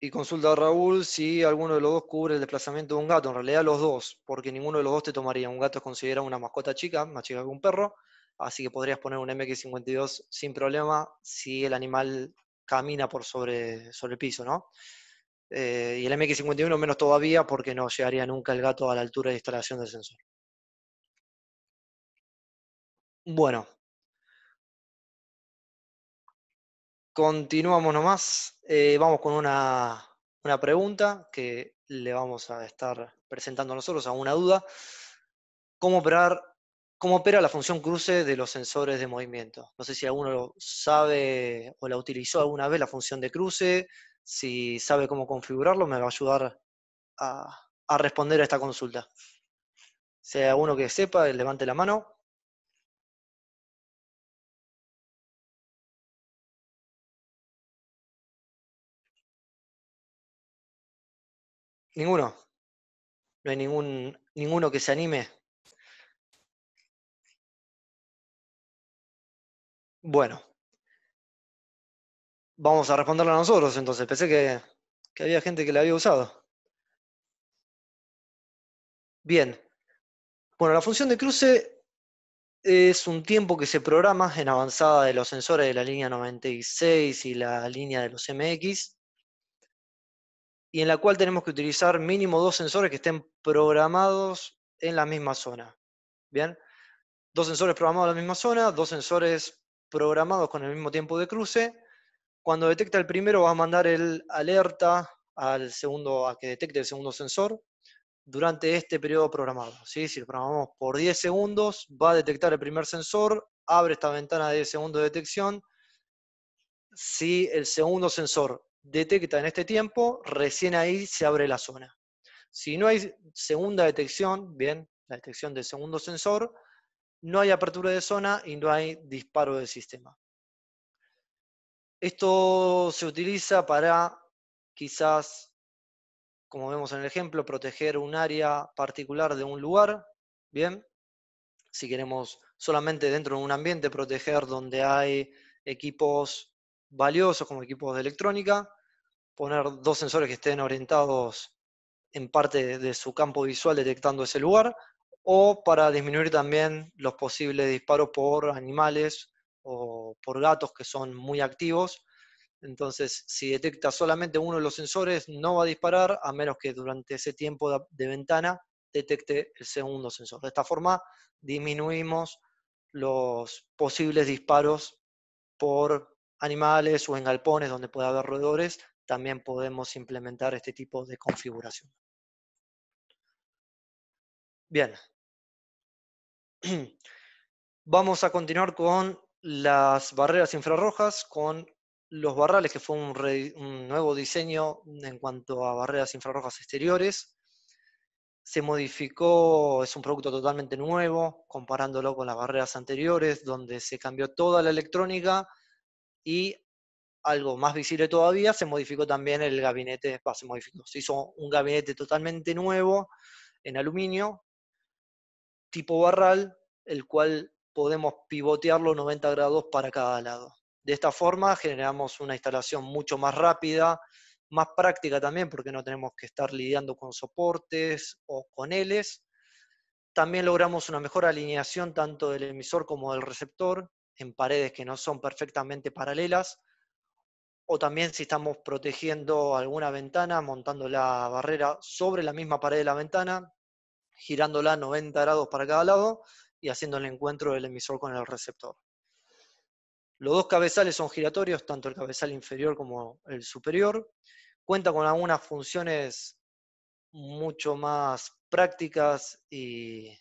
Speaker 1: Y consulta a Raúl si alguno de los dos cubre el desplazamiento de un gato. En realidad los dos, porque ninguno de los dos te tomaría. Un gato es considerado una mascota chica, más chica que un perro, así que podrías poner un MX52 sin problema si el animal camina por sobre, sobre el piso, ¿no? Eh, y el MX51 menos todavía porque no llegaría nunca el gato a la altura de instalación del sensor. Bueno. Continuamos nomás. Eh, vamos con una, una pregunta que le vamos a estar presentando a nosotros, a una duda. ¿Cómo operar ¿Cómo opera la función cruce de los sensores de movimiento? No sé si alguno sabe o la utilizó alguna vez la función de cruce. Si sabe cómo configurarlo, me va a ayudar a, responder a esta consulta. Si hay alguno que sepa, levante la mano.
Speaker 4: ¿Ninguno? ¿No hay ningún, ninguno que se anime? Bueno, vamos a responderla nosotros entonces. Pensé que, que había gente que la había usado.
Speaker 1: Bien. Bueno, la función de cruce es un tiempo que se programa en avanzada de los sensores de la línea 96 y la línea de los MX, y en la cual tenemos que utilizar mínimo dos sensores que estén programados en la misma zona. Bien, dos sensores programados en la misma zona, dos sensores programados con el mismo tiempo de cruce. Cuando detecta el primero, va a mandar el alerta al segundo, a que detecte el segundo sensor durante este periodo programado. Si lo programamos por 10 segundos, va a detectar el primer sensor, abre esta ventana de 10 detección. Si el segundo sensor detecta en este tiempo, recién ahí se abre la zona. Si no hay segunda detección, bien, la detección del segundo sensor, no hay apertura de zona y no hay disparo del sistema. Esto se utiliza para quizás, como vemos en el ejemplo, proteger un área particular de un lugar, ¿bien? Si queremos solamente dentro de un ambiente proteger donde hay equipos valiosos como equipos de electrónica, poner dos sensores que estén orientados en parte de su campo visual detectando ese lugar, o para disminuir también los posibles disparos por animales o por gatos que son muy activos. Entonces, si detecta solamente uno de los sensores, no va a disparar a menos que durante ese tiempo de ventana detecte el segundo sensor. De esta forma, disminuimos los posibles disparos por animales o en galpones donde puede haber roedores. También podemos implementar este tipo de configuración. Bien, (clears throat) Vamos a continuar con las barreras infrarrojas, con los barrales, que fue un, nuevo diseño en cuanto a barreras infrarrojas exteriores. Se modificó, es un producto totalmente nuevo, comparándolo con las barreras anteriores, donde se cambió toda la electrónica y algo más visible todavía, se modificó también el gabinete, se se hizo un gabinete totalmente nuevo en aluminio, tipo barral, el cual podemos pivotearlo 90 grados para cada lado. De esta forma generamos una instalación mucho más rápida, más práctica también porque no tenemos que estar lidiando con soportes o con Ls. También logramos una mejor alineación tanto del emisor como del receptor en paredes que no son perfectamente paralelas. O también si estamos protegiendo alguna ventana, montando la barrera sobre la misma pared de la ventana, girándola 90 grados para cada lado y haciendo el encuentro del emisor con el receptor. Los dos cabezales son giratorios, tanto el cabezal inferior como el superior. Cuenta con algunas funciones mucho más prácticas y,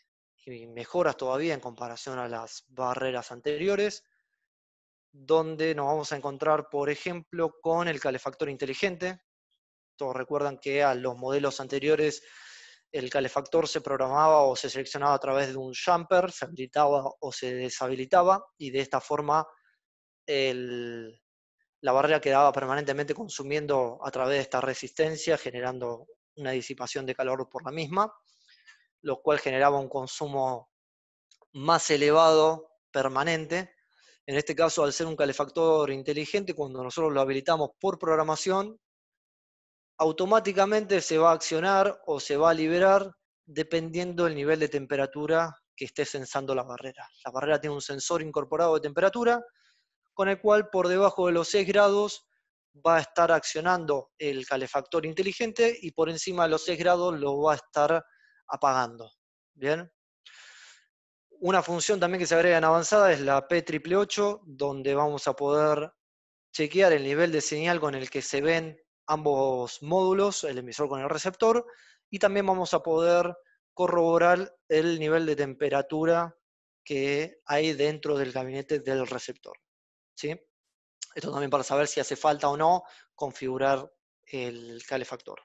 Speaker 1: y, mejoras todavía en comparación a las barreras anteriores, donde nos vamos a encontrar, por ejemplo, con el calefactor inteligente. Todos recuerdan que a los modelos anteriores el calefactor se programaba o se seleccionaba a través de un jumper, se habilitaba o se deshabilitaba y de esta forma la barrera quedaba permanentemente consumiendo a través de esta resistencia, generando una disipación de calor por la misma, lo cual generaba un consumo más elevado permanente. En este caso, al ser un calefactor inteligente, cuando nosotros lo habilitamos por programación, automáticamente se va a accionar o se va a liberar dependiendo del nivel de temperatura que esté sensando la barrera. La barrera tiene un sensor incorporado de temperatura, con el cual por debajo de los 6 grados va a estar accionando el calefactor inteligente y por encima de los 6 grados lo va a estar apagando. ¿Bien? Una función también que se agrega en avanzada es la P888, donde vamos a poder chequear el nivel de señal con el que se ven ambos módulos, el emisor con el receptor, y también vamos a poder corroborar el nivel de temperatura que hay dentro del gabinete del receptor. ¿sí? Esto también para saber si hace falta o no configurar el calefactor.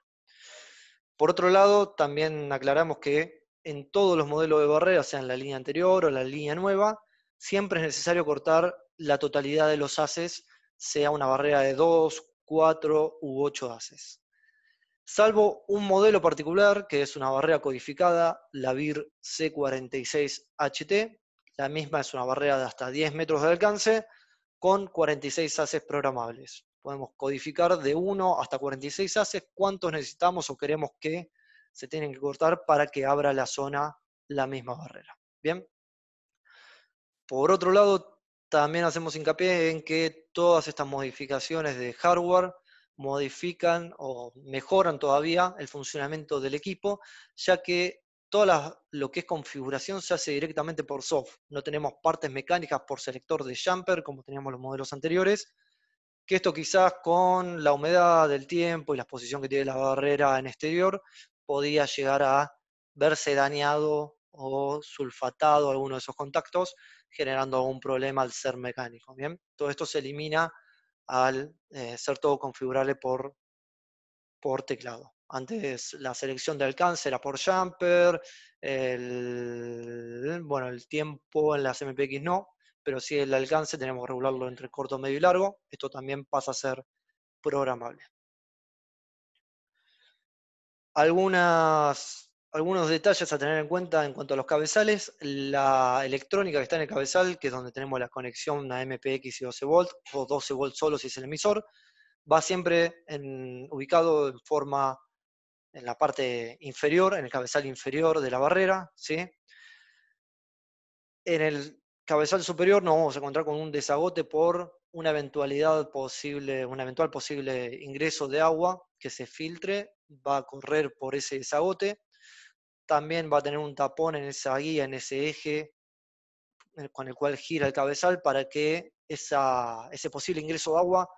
Speaker 1: Por otro lado, también aclaramos que en todos los modelos de barrera, sea en la línea anterior o la línea nueva, siempre es necesario cortar la totalidad de los haces, sea una barrera de 2, 4 u 8 haces. Salvo un modelo particular, que es una barrera codificada, la BIR C46HT, la misma es una barrera de hasta 10 metros de alcance, con 46 haces programables. Podemos codificar de 1 hasta 46 haces cuántos necesitamos o queremos que se tienen que cortar para que abra la zona la misma barrera. Bien. Por otro lado, también hacemos hincapié en que todas estas modificaciones de hardware modifican o mejoran todavía el funcionamiento del equipo, ya que todo lo que es configuración se hace directamente por soft. No tenemos partes mecánicas por selector de jumper como teníamos los modelos anteriores, que esto quizás con la humedad del tiempo y la exposición que tiene la barrera en exterior podía llegar a verse dañado o sulfatado alguno de esos contactos, generando algún problema al ser mecánico. ¿bien? Todo esto se elimina al eh, ser todo configurable por, por teclado. Antes la selección de alcance era por jumper, bueno, el tiempo en las MPX no, pero si el alcance tenemos que regularlo entre corto, medio y largo. Esto también pasa a ser programable. Algunas algunos detalles a tener en cuenta en cuanto a los cabezales, la electrónica que está en el cabezal, que es donde tenemos la conexión a MPX y 12 v o 12 v solo si es el emisor, va siempre ubicado en forma en la parte inferior, en el cabezal inferior de la barrera, ¿sí? En el cabezal superior nos vamos a encontrar con un desagote por una eventualidad posible, un eventual posible ingreso de agua que se filtre, va a correr por ese desagote también va a tener un tapón en esa guía, en ese eje eh, con el cual gira el cabezal para que ese posible ingreso de agua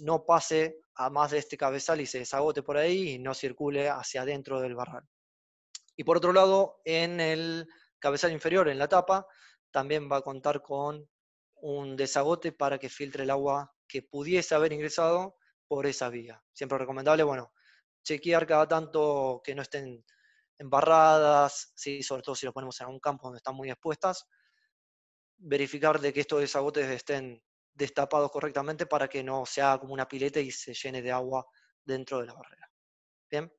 Speaker 1: no pase a más de este cabezal y se desagote por ahí y no circule hacia adentro del barral. Y por otro lado, en el cabezal inferior, en la tapa, también va a contar con un desagote para que filtre el agua que pudiese haber ingresado por esa vía. Siempre recomendable, bueno, chequear cada tanto que no estén embarradas, ¿sí? sobre todo si lo ponemos en un campo donde están muy expuestas, verificar de que estos desagotes estén destapados correctamente para que no sea como una pileta y se llene de agua dentro de la barrera. Bien.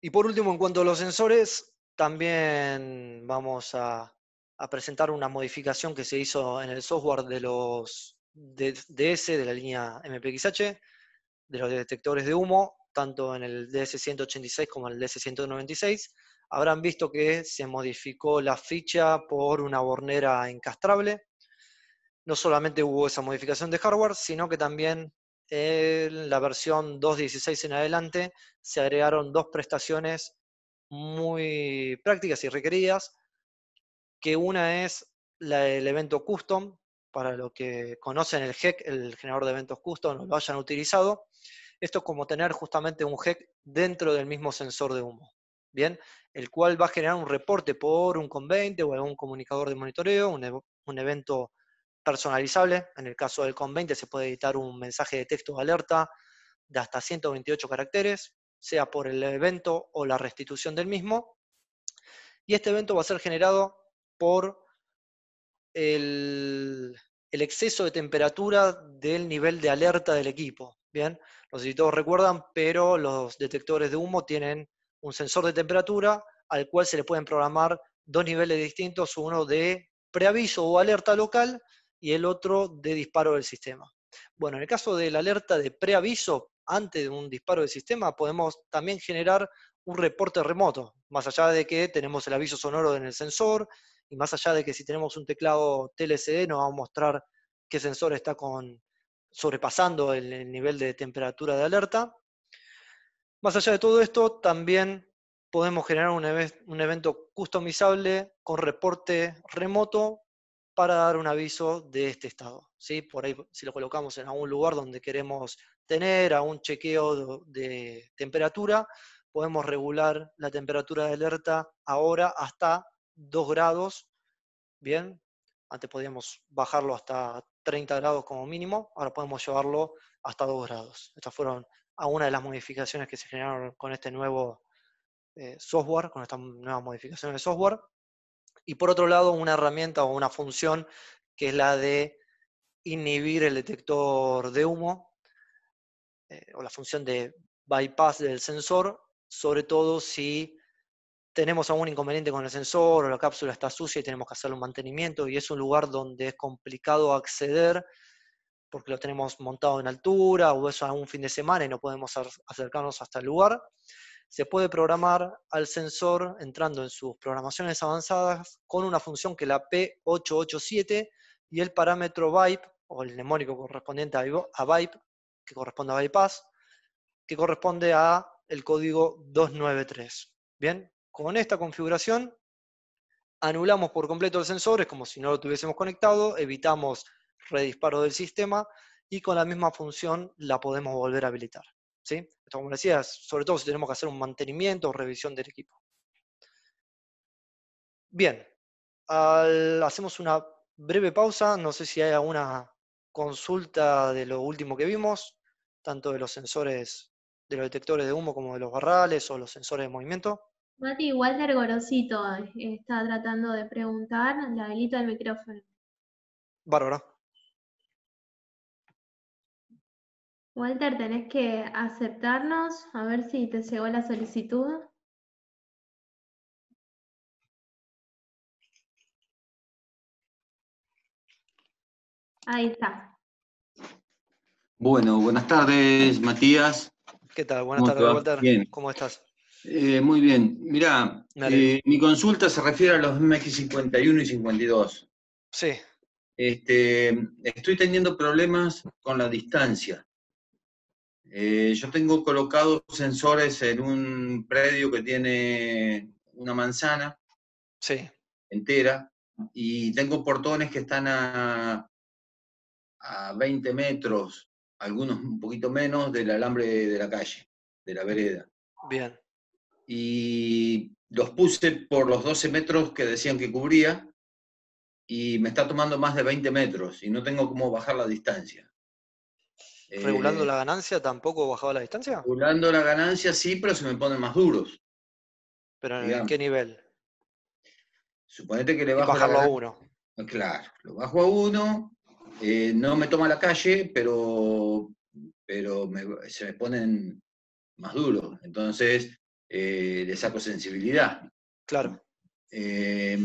Speaker 1: Y por último, en cuanto a los sensores, también vamos a, a presentar una modificación que se hizo en el software de los DS, de la línea MPXH, de los detectores de humo, tanto en el DS-186 como en el DS-196, habrán visto que se modificó la ficha por una bornera encastrable. No solamente hubo esa modificación de hardware, sino que también en la versión 2.16 en adelante se agregaron dos prestaciones muy prácticas y requeridas, que una es la evento custom, para los que conocen el GEC, el generador de eventos custom, lo hayan utilizado, esto es como tener justamente un HEC dentro del mismo sensor de humo, ¿bien? El cual va a generar un reporte por un CON20 o algún comunicador de monitoreo, un, evento personalizable. En el caso del CON20 se puede editar un mensaje de texto de alerta de hasta 128 caracteres, sea por el evento o la restitución del mismo. Y este evento va a ser generado por el exceso de temperatura del nivel de alerta del equipo. Bien, no sé si todos recuerdan, pero los detectores de humo tienen un sensor de temperatura al cual se le pueden programar dos niveles distintos, uno de preaviso o alerta local y el otro de disparo del sistema. Bueno, en el caso de la alerta de preaviso antes de un disparo del sistema, podemos también generar un reporte remoto, más allá de que tenemos el aviso sonoro en el sensor y más allá de que si tenemos un teclado TLCD nos va a mostrar qué sensor está con, sobrepasando el, nivel de temperatura de alerta. Más allá de todo esto, también podemos generar un, evento customizable con reporte remoto para dar un aviso de este estado. ¿sí? Por ahí, si lo colocamos en algún lugar donde queremos tener algún un chequeo de temperatura, podemos regular la temperatura de alerta ahora hasta 2 grados. Bien, antes podíamos bajarlo hasta 30 grados como mínimo, ahora podemos llevarlo hasta 2 grados. Estas fueron algunas de las modificaciones que se generaron con este nuevo eh, software, con esta nueva modificación de software. Y por otro lado, una herramienta o una función que es la de inhibir el detector de humo, eh, o la función de bypass del sensor, sobre todo si tenemos algún inconveniente con el sensor o la cápsula está sucia y tenemos que hacerle un mantenimiento y es un lugar donde es complicado acceder porque lo tenemos montado en altura o es un fin de semana y no podemos acercarnos hasta el lugar. Se puede programar al sensor entrando en sus programaciones avanzadas con una función que es la P887 y el parámetro VIPE o el mnemónico correspondiente a VIPE, que corresponde a bypass, que corresponde a el código 293. Bien, con esta configuración anulamos por completo el sensor, es como si no lo tuviésemos conectado, evitamos redisparo del sistema y con la misma función la podemos volver a habilitar. ¿sí? Esto, como decía, sobre todo si tenemos que hacer un mantenimiento o revisión del equipo. Bien, hacemos una breve pausa, no sé si hay alguna consulta de lo último que vimos, tanto de los sensores, de los detectores de humo como de los barrales o los sensores de movimiento.
Speaker 2: Mati Walter Gorosito está eh, tratando de preguntar. Le habilito el micrófono. Bárbara. Walter, tenés que aceptarnos, a ver si te llegó la solicitud. Ahí está.
Speaker 6: Bueno, buenas tardes, Matías. ¿Qué tal? Buenas tardes, Walter. ¿Cómo estás? Eh, muy bien. Mirá, eh, mi consulta se refiere a los MX51 y 52. Sí. Este, estoy teniendo problemas con la distancia. Eh, yo tengo colocados sensores en un predio que tiene una manzana sí. entera y tengo portones que están a, a 20 metros, algunos un poquito menos, del alambre de la calle, de la vereda. Bien y los puse por los 12 metros que decían que cubría y me está tomando más de 20 metros y no tengo cómo bajar la distancia. ¿Regulando eh, la
Speaker 1: ganancia tampoco bajaba la distancia?
Speaker 6: Regulando la ganancia sí, pero se me ponen más duros. ¿Pero en qué nivel? Suponete que le bajo. Bajarlo a uno. Ah, claro, lo bajo a uno, eh, no me toma la calle, pero, pero se me ponen más duros. Entonces, eh, de le saco sensibilidad. Claro. Eh,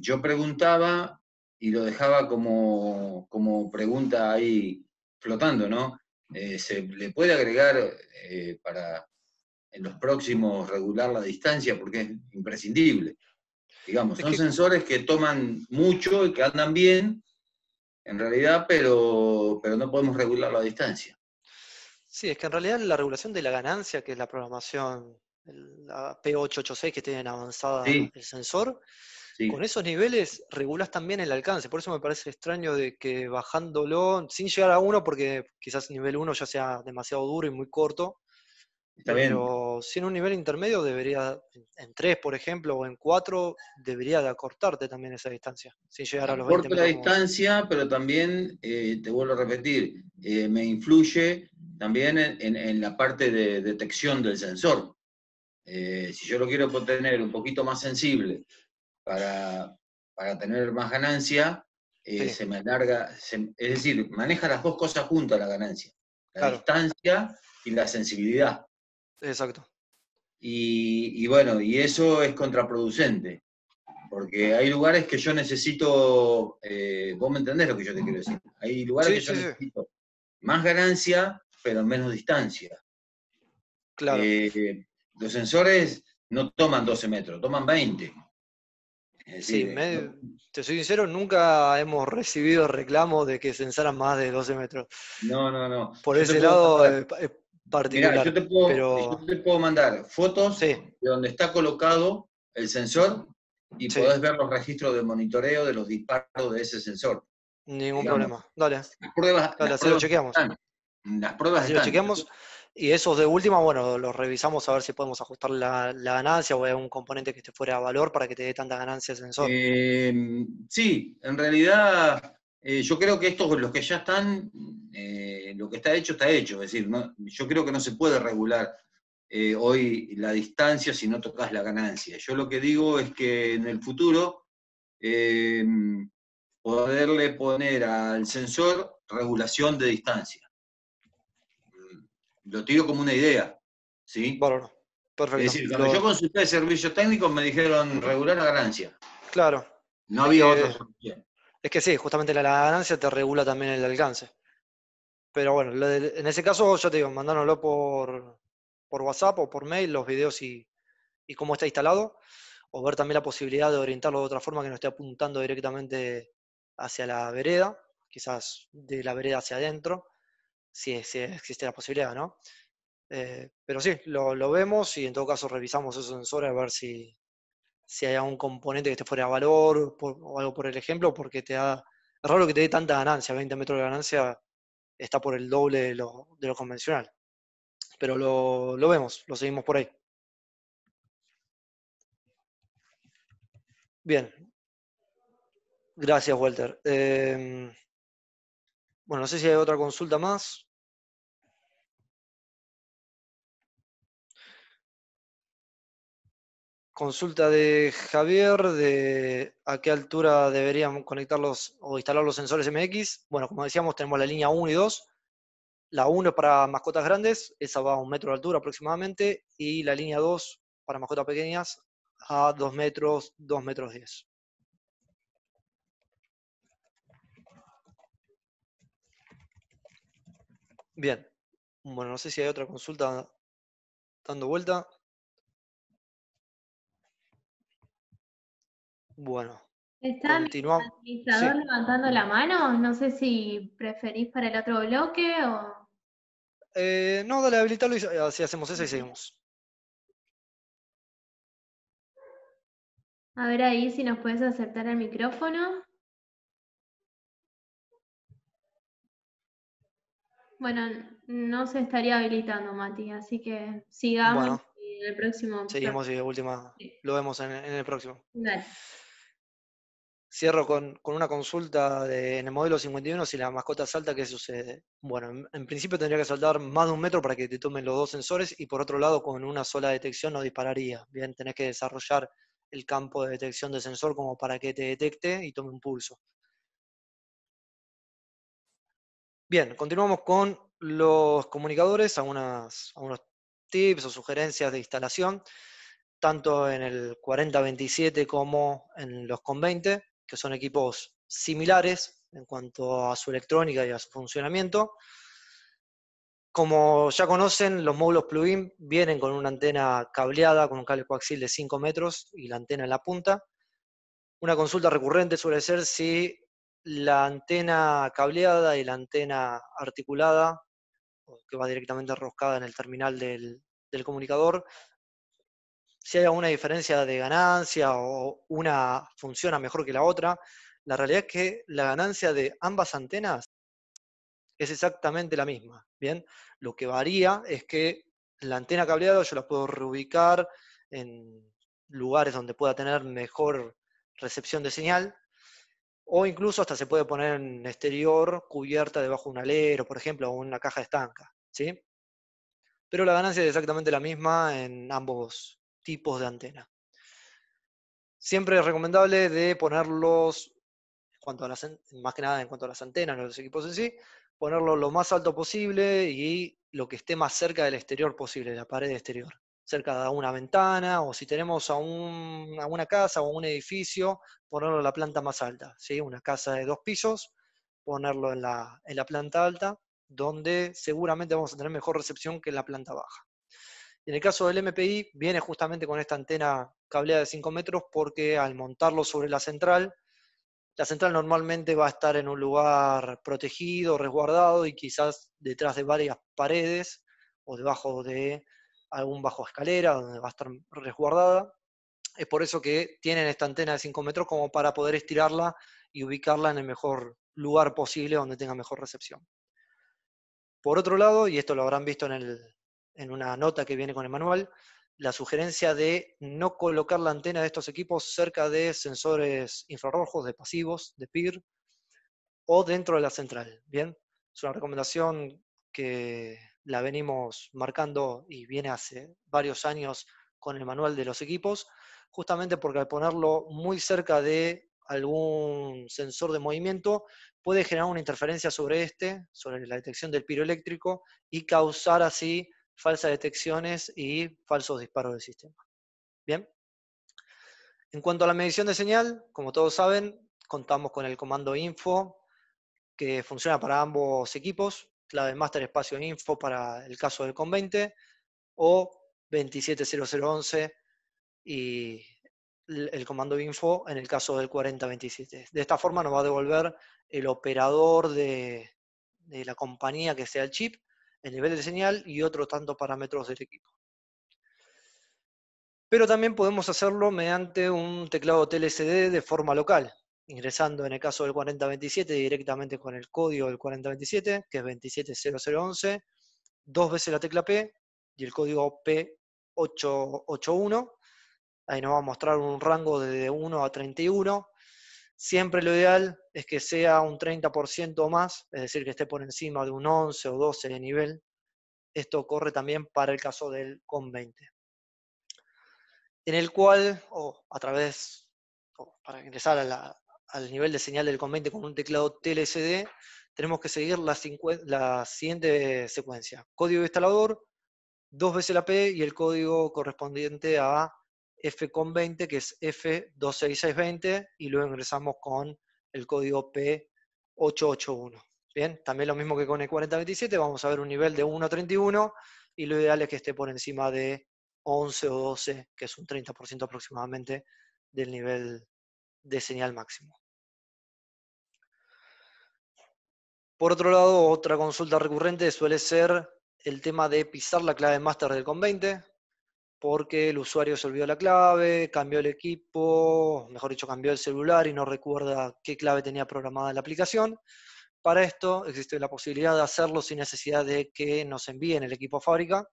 Speaker 6: yo preguntaba y lo dejaba como, pregunta ahí flotando, ¿no? Eh, ¿Se le puede agregar para en los próximos regular la distancia? Porque es imprescindible. Digamos, son sensores que toman mucho y que andan bien, en realidad, pero, pero no podemos regular la distancia.
Speaker 1: Sí, es que en realidad la regulación de la ganancia, que es la programación la P886 que tienen avanzada el sensor, con esos niveles regulas también el alcance. Por eso me parece extraño de que bajándolo, sin llegar a uno, porque quizás nivel 1 ya sea demasiado duro y muy corto, Está pero bien. si en un nivel intermedio debería, en 3 por ejemplo, o en 4, debería de acortarte también esa distancia, sin llegar a los la
Speaker 6: distancia, pero también, eh, te vuelvo a repetir, eh, me influye también en, la parte de detección del sensor. Eh, si yo lo quiero tener un poquito más sensible para, tener más ganancia, eh, se me alarga, es decir, maneja las dos cosas juntas la ganancia, la distancia y la sensibilidad. Exacto. Y, bueno, y eso es contraproducente, porque hay lugares que yo necesito, eh, vos me entendés lo que yo te quiero decir, hay lugares que yo necesito más ganancia, pero menos distancia. Claro los sensores no toman 12 metros, toman 20. sí, eh,
Speaker 1: te soy sincero, nunca hemos recibido reclamos de que censaran más de 12 metros. No, no, no. Por ese lado es particular. Mirá, yo, te puedo, te puedo, mandar fotos de
Speaker 6: donde está colocado el sensor y podés ver los registros de monitoreo de los disparos de ese sensor.
Speaker 1: Ningún problema. Dale. Las pruebas, Dale, las pruebas lo chequeamos. Las pruebas Lo chequeamos. Y esos de última, bueno, los revisamos a ver si podemos ajustar la, ganancia o algún un componente que esté fuera de valor para que te dé tanta ganancia el sensor. Eh, em, sí, en realidad eh, yo creo que estos, los que ya están, eh, lo que está hecho
Speaker 6: está hecho. Es decir, yo creo que no se puede regular eh, hoy la distancia si no tocas la ganancia. Yo lo que digo es que en el futuro em, poderle poner al sensor regulación de distancia. Lo tiro como una idea. ¿sí? Bueno, perfecto. Es decir, cuando yo consulté el servicio técnico me dijeron regular la ganancia.
Speaker 1: Claro. No había eh, otra solución. Es que sí, justamente la, ganancia te regula también el alcance. Pero bueno, en ese caso yo te digo, mandárnoslo por, por WhatsApp o por mail, los videos y, y cómo está instalado, o ver también la posibilidad de orientarlo de otra forma que no esté apuntando directamente hacia la vereda, quizás de la vereda hacia adentro, si, existe la posibilidad, ¿no? Eh, pero sí, lo, vemos y en todo caso revisamos esos sensores a ver si, hay algún componente que te fuera a valor o algo por el ejemplo, porque te da. Es raro que te dé tanta ganancia, 20 metros de ganancia está por el doble de lo, de lo convencional. Pero lo, vemos, lo seguimos por ahí. Bien. Gracias, Walter. Em, bueno, no sé si hay otra consulta más. Consulta de Javier de a qué altura deberíamos conectarlos o instalar los sensores MX. Bueno, como decíamos, tenemos la línea 1 y 2. La 1 es para mascotas grandes, esa va a un metro de altura aproximadamente, y la línea 2 para mascotas pequeñas a 2 metros, 2 metros 10. Bien,
Speaker 4: bueno, no sé si hay otra consulta dando vuelta. Bueno.
Speaker 2: ¿Está administrador levantando la mano? No sé si preferís para el otro bloque o.
Speaker 1: Eh, no, dale, habilitarlo y así hacemos eso y seguimos.
Speaker 2: A ver ahí si nos puedes aceptar el micrófono. Bueno, no se estaría habilitando, Mati, así que sigamos y en el próximo.
Speaker 1: Seguimos y última. Lo vemos en, en el próximo. Dale. Cierro con, una consulta en el modelo 51, si la mascota salta, ¿qué sucede? Bueno, en, principio tendría que saltar más de un metro para que te tomen los dos sensores y por otro lado con una sola detección no dispararía. Bien, tenés que desarrollar el campo de detección del sensor como para que te detecte y tome un pulso. Bien, continuamos con los comunicadores, algunos tips o sugerencias de instalación, tanto en el 4027 como en los CON20 que son equipos similares en cuanto a su electrónica y a su funcionamiento. Como ya conocen, los módulos plugin vienen con una antena cableada, con un cable coaxial de 5 metros y la antena en la punta. Una consulta recurrente suele ser si la antena cableada y la antena articulada, que va directamente arroscada en el terminal del comunicador, si hay alguna diferencia de ganancia o una funciona mejor que la otra, la realidad es que la ganancia de ambas antenas es exactamente la misma. Bien, lo que varía es que la antena cableada yo la puedo reubicar en lugares donde pueda tener mejor recepción de señal, o incluso hasta se puede poner en exterior cubierta debajo de un alero, por ejemplo, o una caja estanca. ¿sí? Pero la ganancia es exactamente la misma en ambos tipos de antena. Siempre es recomendable de ponerlos, en a las, más que nada en cuanto a las antenas, los equipos en sí, ponerlo lo más alto posible y lo que esté más cerca del exterior posible, de la pared exterior. Cerca de una ventana o si tenemos a, una casa o un edificio, ponerlo en la planta más alta. si Una casa de dos pisos, ponerlo en la, en la planta alta, donde seguramente vamos a tener mejor recepción que en la planta baja en el caso del MPI viene justamente con esta antena cableada de 5 metros porque al montarlo sobre la central, la central normalmente va a estar en un lugar protegido, resguardado y quizás detrás de varias paredes o debajo de algún bajo escalera donde va a estar resguardada. Es por eso que tienen esta antena de 5 metros como para poder estirarla y ubicarla en el mejor lugar posible donde tenga mejor recepción. Por otro lado, y esto lo habrán visto en el, en una nota que viene con el manual, la sugerencia de no colocar la antena de estos equipos cerca de sensores infrarrojos, de pasivos, de PIR, o dentro de la central. Bien, es una recomendación que la venimos marcando y viene hace varios años con el manual de los equipos, justamente porque al ponerlo muy cerca de algún sensor de movimiento puede generar una interferencia sobre este, sobre la detección del piroeléctrico y causar así falsas detecciones y falsos disparos del sistema. Bien. En cuanto a la medición de señal, como todos saben, contamos con el comando info que funciona para ambos equipos, clave master espacio info para el caso del con 20 o 270011 y el comando info en el caso del 4027. De esta forma nos va a devolver el operador de la compañía que sea el chip el nivel de señal y otros tantos parámetros del equipo. Pero también podemos hacerlo mediante un teclado TLCD de forma local, ingresando en el caso del 4027 directamente con el código del 4027, que es 270011, dos veces la tecla P y el código P881. Ahí nos va a mostrar un rango de 1 a 31 Siempre lo ideal es que sea un 30% o más, es decir, que esté por encima de un 11 o 12 de nivel. Esto corre también para el caso del CON20, en el cual, o a través, para ingresar al nivel de señal del CON20 con un teclado TLCD, tenemos que seguir la, la siguiente secuencia. Código de instalador, dos veces la P y el código correspondiente a F con 20, que es F26620, y luego ingresamos con el código P881. Bien, también lo mismo que con el 4027, vamos a ver un nivel de 1.31 y lo ideal es que esté por encima de 11 o 12, que es un 30% aproximadamente del nivel de señal máximo. Por otro lado, otra consulta recurrente suele ser el tema de pisar la clave master del CON20 porque el usuario se olvidó la clave, cambió el equipo, mejor dicho, cambió el celular y no recuerda qué clave tenía programada la aplicación. Para esto existe la posibilidad de hacerlo sin necesidad de que nos envíen el equipo fábrica,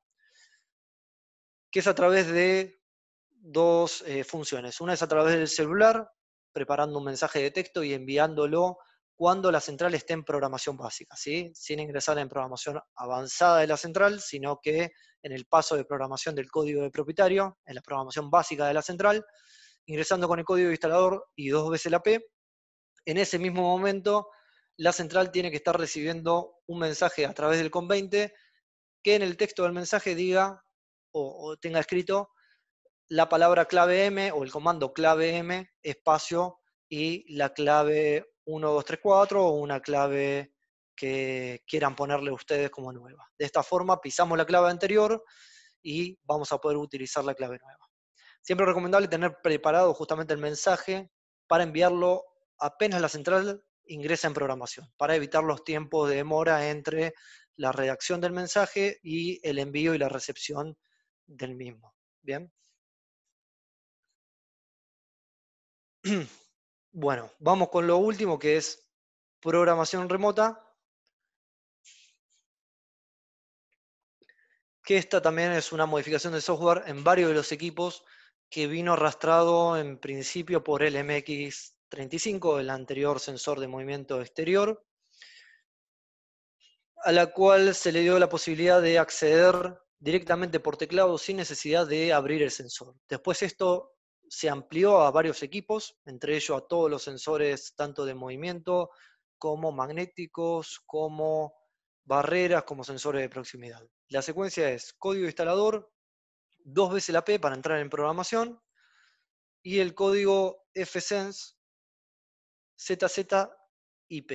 Speaker 1: que es a través de dos eh, funciones. Una es a través del celular, preparando un mensaje de texto y enviándolo cuando la central esté en programación básica, ¿sí? sin ingresar en programación avanzada de la central, sino que en el paso de programación del código de propietario, en la programación básica de la central, ingresando con el código de instalador y dos veces la P, en ese mismo momento la central tiene que estar recibiendo un mensaje a través del COM20 que en el texto del mensaje diga o, o tenga escrito la palabra clave M o el comando clave M, espacio y la clave 1, 2, 3, 4 o una clave que quieran ponerle ustedes como nueva. De esta forma pisamos la clave anterior y vamos a poder utilizar la clave nueva. Siempre es recomendable tener preparado justamente el mensaje para enviarlo apenas la central ingresa en programación, para evitar los tiempos de demora entre la redacción del mensaje y el envío y la recepción del mismo. Bien. (clears throat)
Speaker 4: (clears throat) Bueno, vamos con lo último
Speaker 1: que es programación remota. Que esta también es una modificación de software en varios de los equipos que vino arrastrado en principio por el MX35, el anterior sensor de movimiento exterior, a la cual se le dio la posibilidad de acceder directamente por teclado sin necesidad de abrir el sensor. Después esto se amplió a varios equipos, entre ellos a todos los sensores tanto de movimiento como magnéticos, como barreras, como sensores de proximidad. La secuencia es código instalador, dos veces la P para entrar en programación, y el código fsense ZZIP.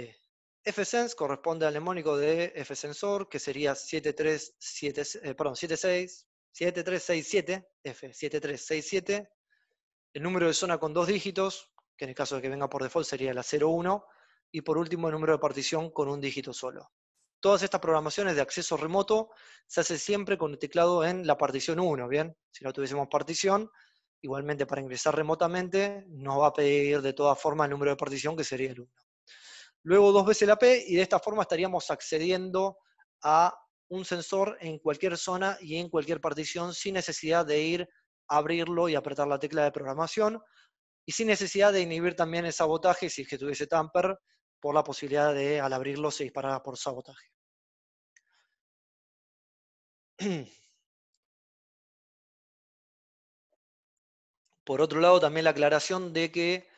Speaker 1: fsense corresponde al mnemónico de F-Sensor, que sería 7367, eh, perdón, 7367, F7367, el número de zona con dos dígitos, que en el caso de que venga por default sería la 01, y por último el número de partición con un dígito solo. Todas estas programaciones de acceso remoto se hace siempre con el teclado en la partición 1, ¿bien? Si no tuviésemos partición, igualmente para ingresar remotamente nos va a pedir de todas formas el número de partición que sería el 1. Luego dos veces la P y de esta forma estaríamos accediendo a un sensor en cualquier zona y en cualquier partición sin necesidad de ir abrirlo y apretar la tecla de programación, y sin necesidad de inhibir también el sabotaje, si es que tuviese tamper, por la posibilidad de al abrirlo se disparara por sabotaje. (clears throat) Por otro lado, también la aclaración de que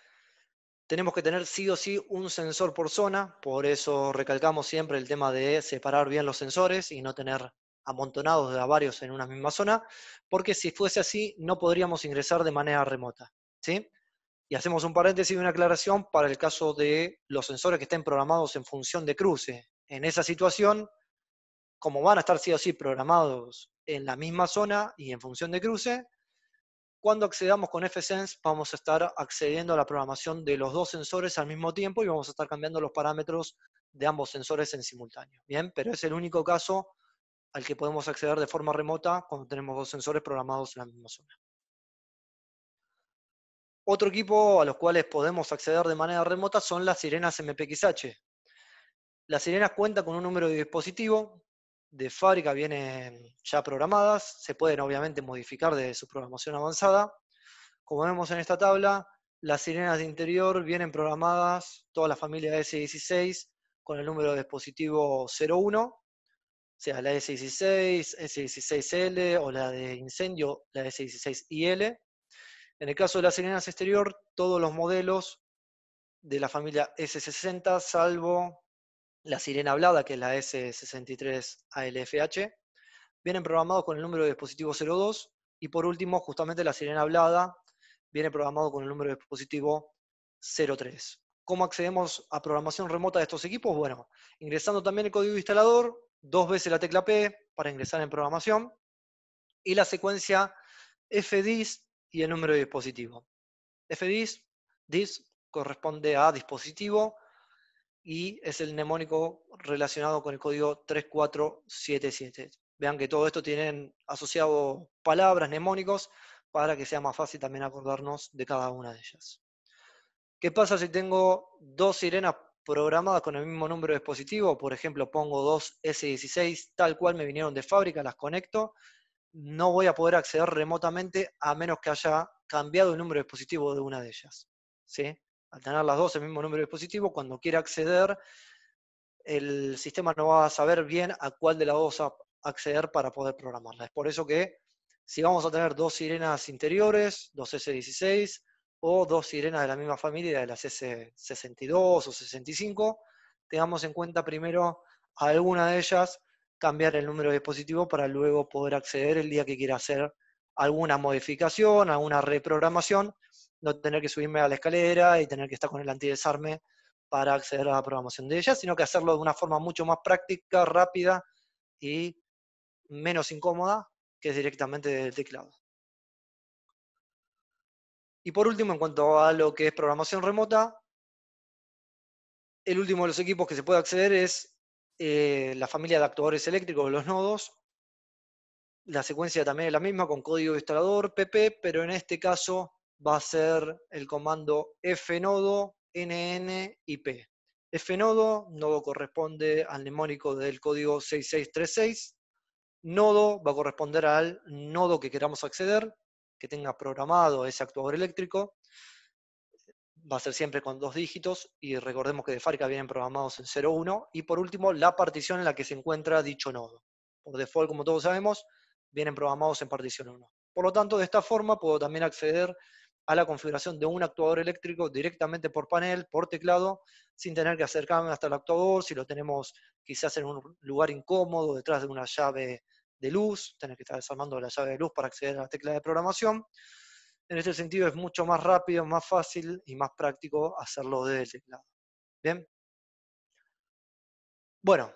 Speaker 1: tenemos que tener sí o sí un sensor por zona, por eso recalcamos siempre el tema de separar bien los sensores y no tener amontonados de varios en una misma zona, porque si fuese así no podríamos ingresar de manera remota. ¿sí? Y hacemos un paréntesis y una aclaración para el caso de los sensores que estén programados en función de cruce. En esa situación, como van a estar sí o sí programados en la misma zona y en función de cruce, cuando accedamos con FSense vamos a estar accediendo a la programación de los dos sensores al mismo tiempo y vamos a estar cambiando los parámetros de ambos sensores en simultáneo. Bien, pero es el único caso al que podemos acceder de forma remota cuando tenemos dos sensores programados en la misma zona. Otro equipo a los cuales podemos acceder de manera remota son las sirenas MPXH. Las sirenas cuentan con un número de dispositivo, de fábrica vienen ya programadas, se pueden obviamente modificar desde su programación avanzada. Como vemos en esta tabla, las sirenas de interior vienen programadas, toda la familia S16, con el número de dispositivo 01, sea la S16, S16L o la de incendio, la S16IL. En el caso de las sirenas exterior, todos los modelos de la familia S60, salvo la sirena hablada, que es la S63ALFH, vienen programados con el número de dispositivo 02 y por último, justamente la sirena hablada viene programado con el número de dispositivo 03. ¿Cómo accedemos a programación remota de estos equipos? Bueno, ingresando también el código instalador, dos veces la tecla P para ingresar en programación, y la secuencia FDIS y el número de dispositivo. FDIS, DIS, corresponde a dispositivo y es el mnemónico relacionado con el código 3477. Vean que todo esto tienen asociado palabras, mnemónicos, para que sea más fácil también acordarnos de cada una de ellas. ¿Qué pasa si tengo dos sirenas programadas con el mismo número de dispositivo, por ejemplo, pongo dos S16 tal cual me vinieron de fábrica, las conecto, no voy a poder acceder remotamente a menos que haya cambiado el número de dispositivo de una de ellas. ¿sí? Al tener las dos el mismo número de dispositivo, cuando quiera acceder, el sistema no va a saber bien a cuál de las dos acceder para poder programarlas. Es por eso que si vamos a tener dos sirenas interiores, dos S16, o dos sirenas de la misma familia, de las S62 o 65, tengamos en cuenta primero a alguna de ellas, cambiar el número de dispositivo para luego poder acceder el día que quiera hacer alguna modificación, alguna reprogramación, no tener que subirme a la escalera y tener que estar con el antidesarme para acceder a la programación de ellas, sino que hacerlo de una forma mucho más práctica, rápida y menos incómoda, que es directamente del teclado. Y por último, en cuanto a lo que es programación remota, el último de los equipos que se puede acceder es eh, la familia de actuadores eléctricos, de los nodos. La secuencia también es la misma con código instalador PP, pero en este caso va a ser el comando fnodo nn y Fnodo, nodo corresponde al mnemónico del código 6636. Nodo va a corresponder al nodo que queramos acceder que tenga programado ese actuador eléctrico. Va a ser siempre con dos dígitos y recordemos que de Farca vienen programados en 0,1. Y por último, la partición en la que se encuentra dicho nodo. Por default, como todos sabemos, vienen programados en partición 1. Por lo tanto, de esta forma puedo también acceder a la configuración de un actuador eléctrico directamente por panel, por teclado, sin tener que acercarme hasta el actuador, si lo tenemos quizás en un lugar incómodo, detrás de una llave de luz, tener que estar desarmando la llave de luz para acceder a la tecla de programación. En este sentido es mucho más rápido, más fácil y más práctico hacerlo desde el teclado.
Speaker 4: ¿Bien? Bueno,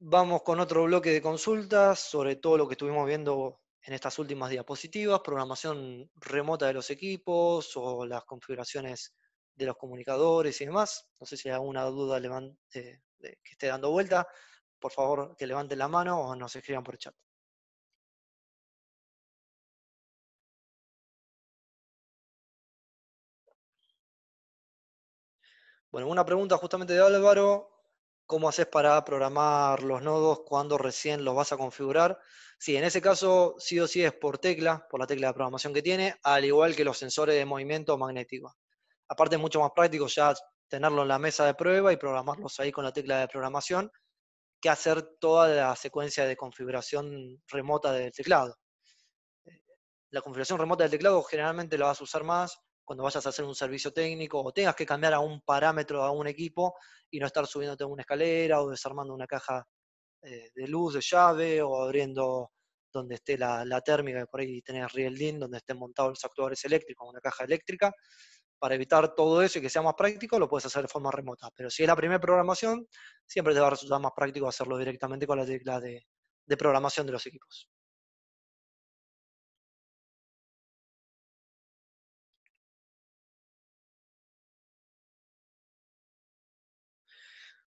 Speaker 1: vamos con otro bloque de consultas sobre todo lo que estuvimos viendo en estas últimas diapositivas, programación remota de los equipos o las configuraciones de los comunicadores y demás. No sé si hay alguna duda eh, que esté dando vuelta por favor que levanten la mano o nos escriban por chat. Bueno, una pregunta justamente de Álvaro. ¿Cómo haces para programar los nodos cuando recién los vas a configurar? Sí, en ese caso sí o sí es por tecla, por la tecla de programación que tiene, al igual que los sensores de movimiento magnético. Aparte es mucho más práctico ya tenerlo en la mesa de prueba y programarlos ahí con la tecla de programación que hacer toda la secuencia de configuración remota del teclado. Eh, la configuración remota del teclado generalmente la vas a usar más cuando vayas a hacer un servicio técnico o tengas que cambiar a un parámetro a un equipo y no estar subiéndote a una escalera o desarmando una caja eh, de luz, de llave o abriendo donde esté la, térmica, que por ahí tenés Rieldin, donde estén montados los actuadores eléctricos, una caja eléctrica para evitar todo eso y que sea más práctico, lo puedes hacer de forma remota. Pero si es la primera programación, siempre te va a resultar más práctico hacerlo directamente con las teclas de, programación de los equipos.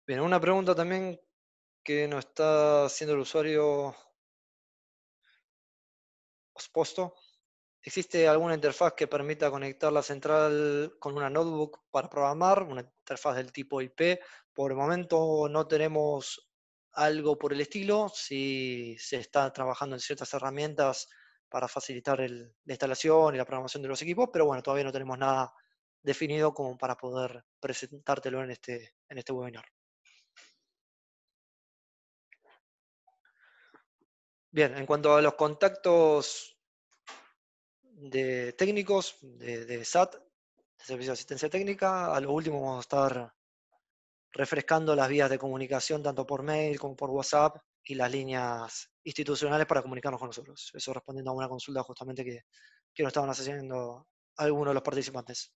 Speaker 4: Bien, una pregunta también
Speaker 1: que nos está haciendo el usuario Osposto. ¿Existe alguna interfaz que permita conectar la central con una notebook para programar? Una interfaz del tipo IP. Por el momento no tenemos algo por el estilo. Si sí, se está trabajando en ciertas herramientas para facilitar la instalación y la programación de los equipos, pero bueno, todavía no tenemos nada definido como para poder presentártelo en este, este webinar. Bien, en cuanto a los contactos de técnicos de, SAT, de Servicio de Asistencia Técnica. A lo último vamos a estar refrescando las vías de comunicación, tanto por mail como por WhatsApp, y las líneas institucionales para comunicarnos con nosotros. Eso respondiendo a una consulta justamente que, que nos estaban haciendo algunos de los participantes.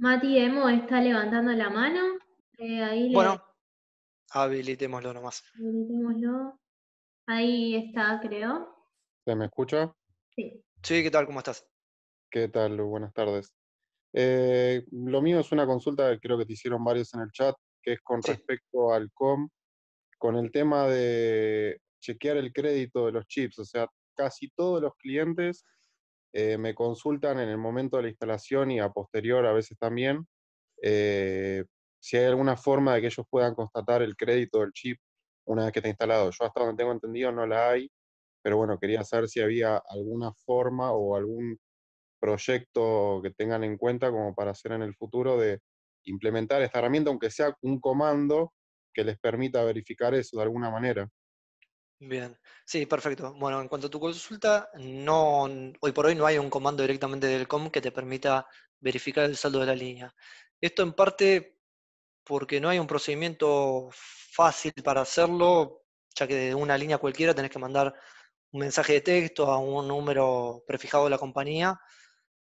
Speaker 2: Mati Emo está levantando la mano. Eh, bueno,
Speaker 1: habilitémoslo nomás.
Speaker 2: Habilitémoslo. Ahí está, creo.
Speaker 1: ¿Se me escucha? Sí. Sí, ¿qué tal? ¿Cómo estás? ¿Qué tal? Buenas tardes. Eh,
Speaker 5: lo mío es una consulta que creo que te hicieron varios en el chat, que es con respecto al COM, con el tema de chequear el crédito de los chips. O sea, casi todos los clientes eh, me consultan en el momento de la instalación y a posterior a veces también, eh, si hay alguna forma de que ellos puedan constatar el crédito del chip una vez que está instalado. Yo hasta donde tengo entendido no la hay, pero bueno, quería saber si había alguna forma o algún proyecto que tengan en cuenta como para hacer en el futuro de implementar esta herramienta, aunque sea un comando que les permita verificar eso de alguna manera.
Speaker 1: Bien, sí, perfecto. Bueno, en cuanto a tu consulta, no, hoy por hoy no hay un comando directamente del COM que te permita verificar el saldo de la línea. Esto en parte porque no hay un procedimiento fácil para hacerlo, ya que de una línea cualquiera tenés que mandar un mensaje de texto a un número prefijado de la compañía,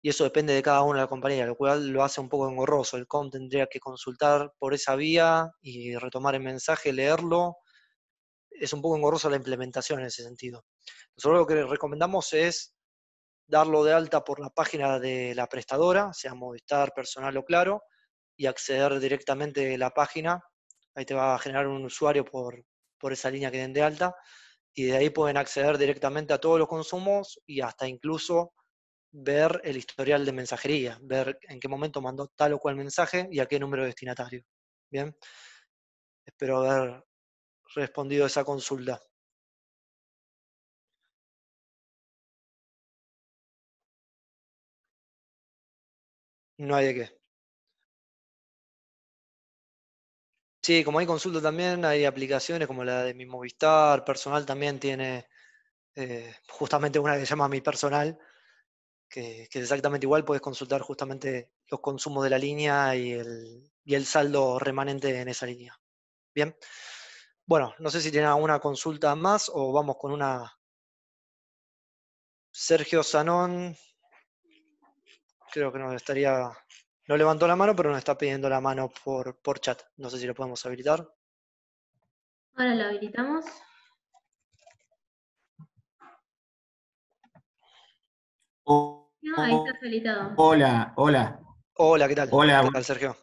Speaker 1: y eso depende de cada una de la compañía, lo cual lo hace un poco engorroso. El COM tendría que consultar por esa vía y retomar el mensaje, leerlo es un poco engorrosa la implementación en ese sentido. Nosotros lo que recomendamos es darlo de alta por la página de la prestadora, sea Movistar, Personal o Claro, y acceder directamente a la página. Ahí te va a generar un usuario por, por esa línea que den de alta. Y de ahí pueden acceder directamente a todos los consumos y hasta incluso ver el historial de mensajería, ver en qué momento mandó tal o cual mensaje y a qué número de destinatario. Bien, espero haber
Speaker 4: respondido esa consulta. No hay de qué.
Speaker 1: Sí, como hay consulta también, hay aplicaciones como la de mi Movistar, personal también tiene eh, justamente una que se llama Mi Personal, que, es exactamente igual, puedes consultar justamente los consumos de la línea y el, y el saldo remanente en esa línea. Bien. Bueno, no sé si tiene alguna consulta más o vamos con una. Sergio Sanón, creo que nos estaría. No levantó la mano, pero nos está pidiendo la mano por, por chat. No sé si lo podemos habilitar.
Speaker 2: Ahora lo habilitamos. ahí está habilitado.
Speaker 6: Hola, hola.
Speaker 1: Hola, ¿qué tal? Hola, ¿qué tal, Sergio?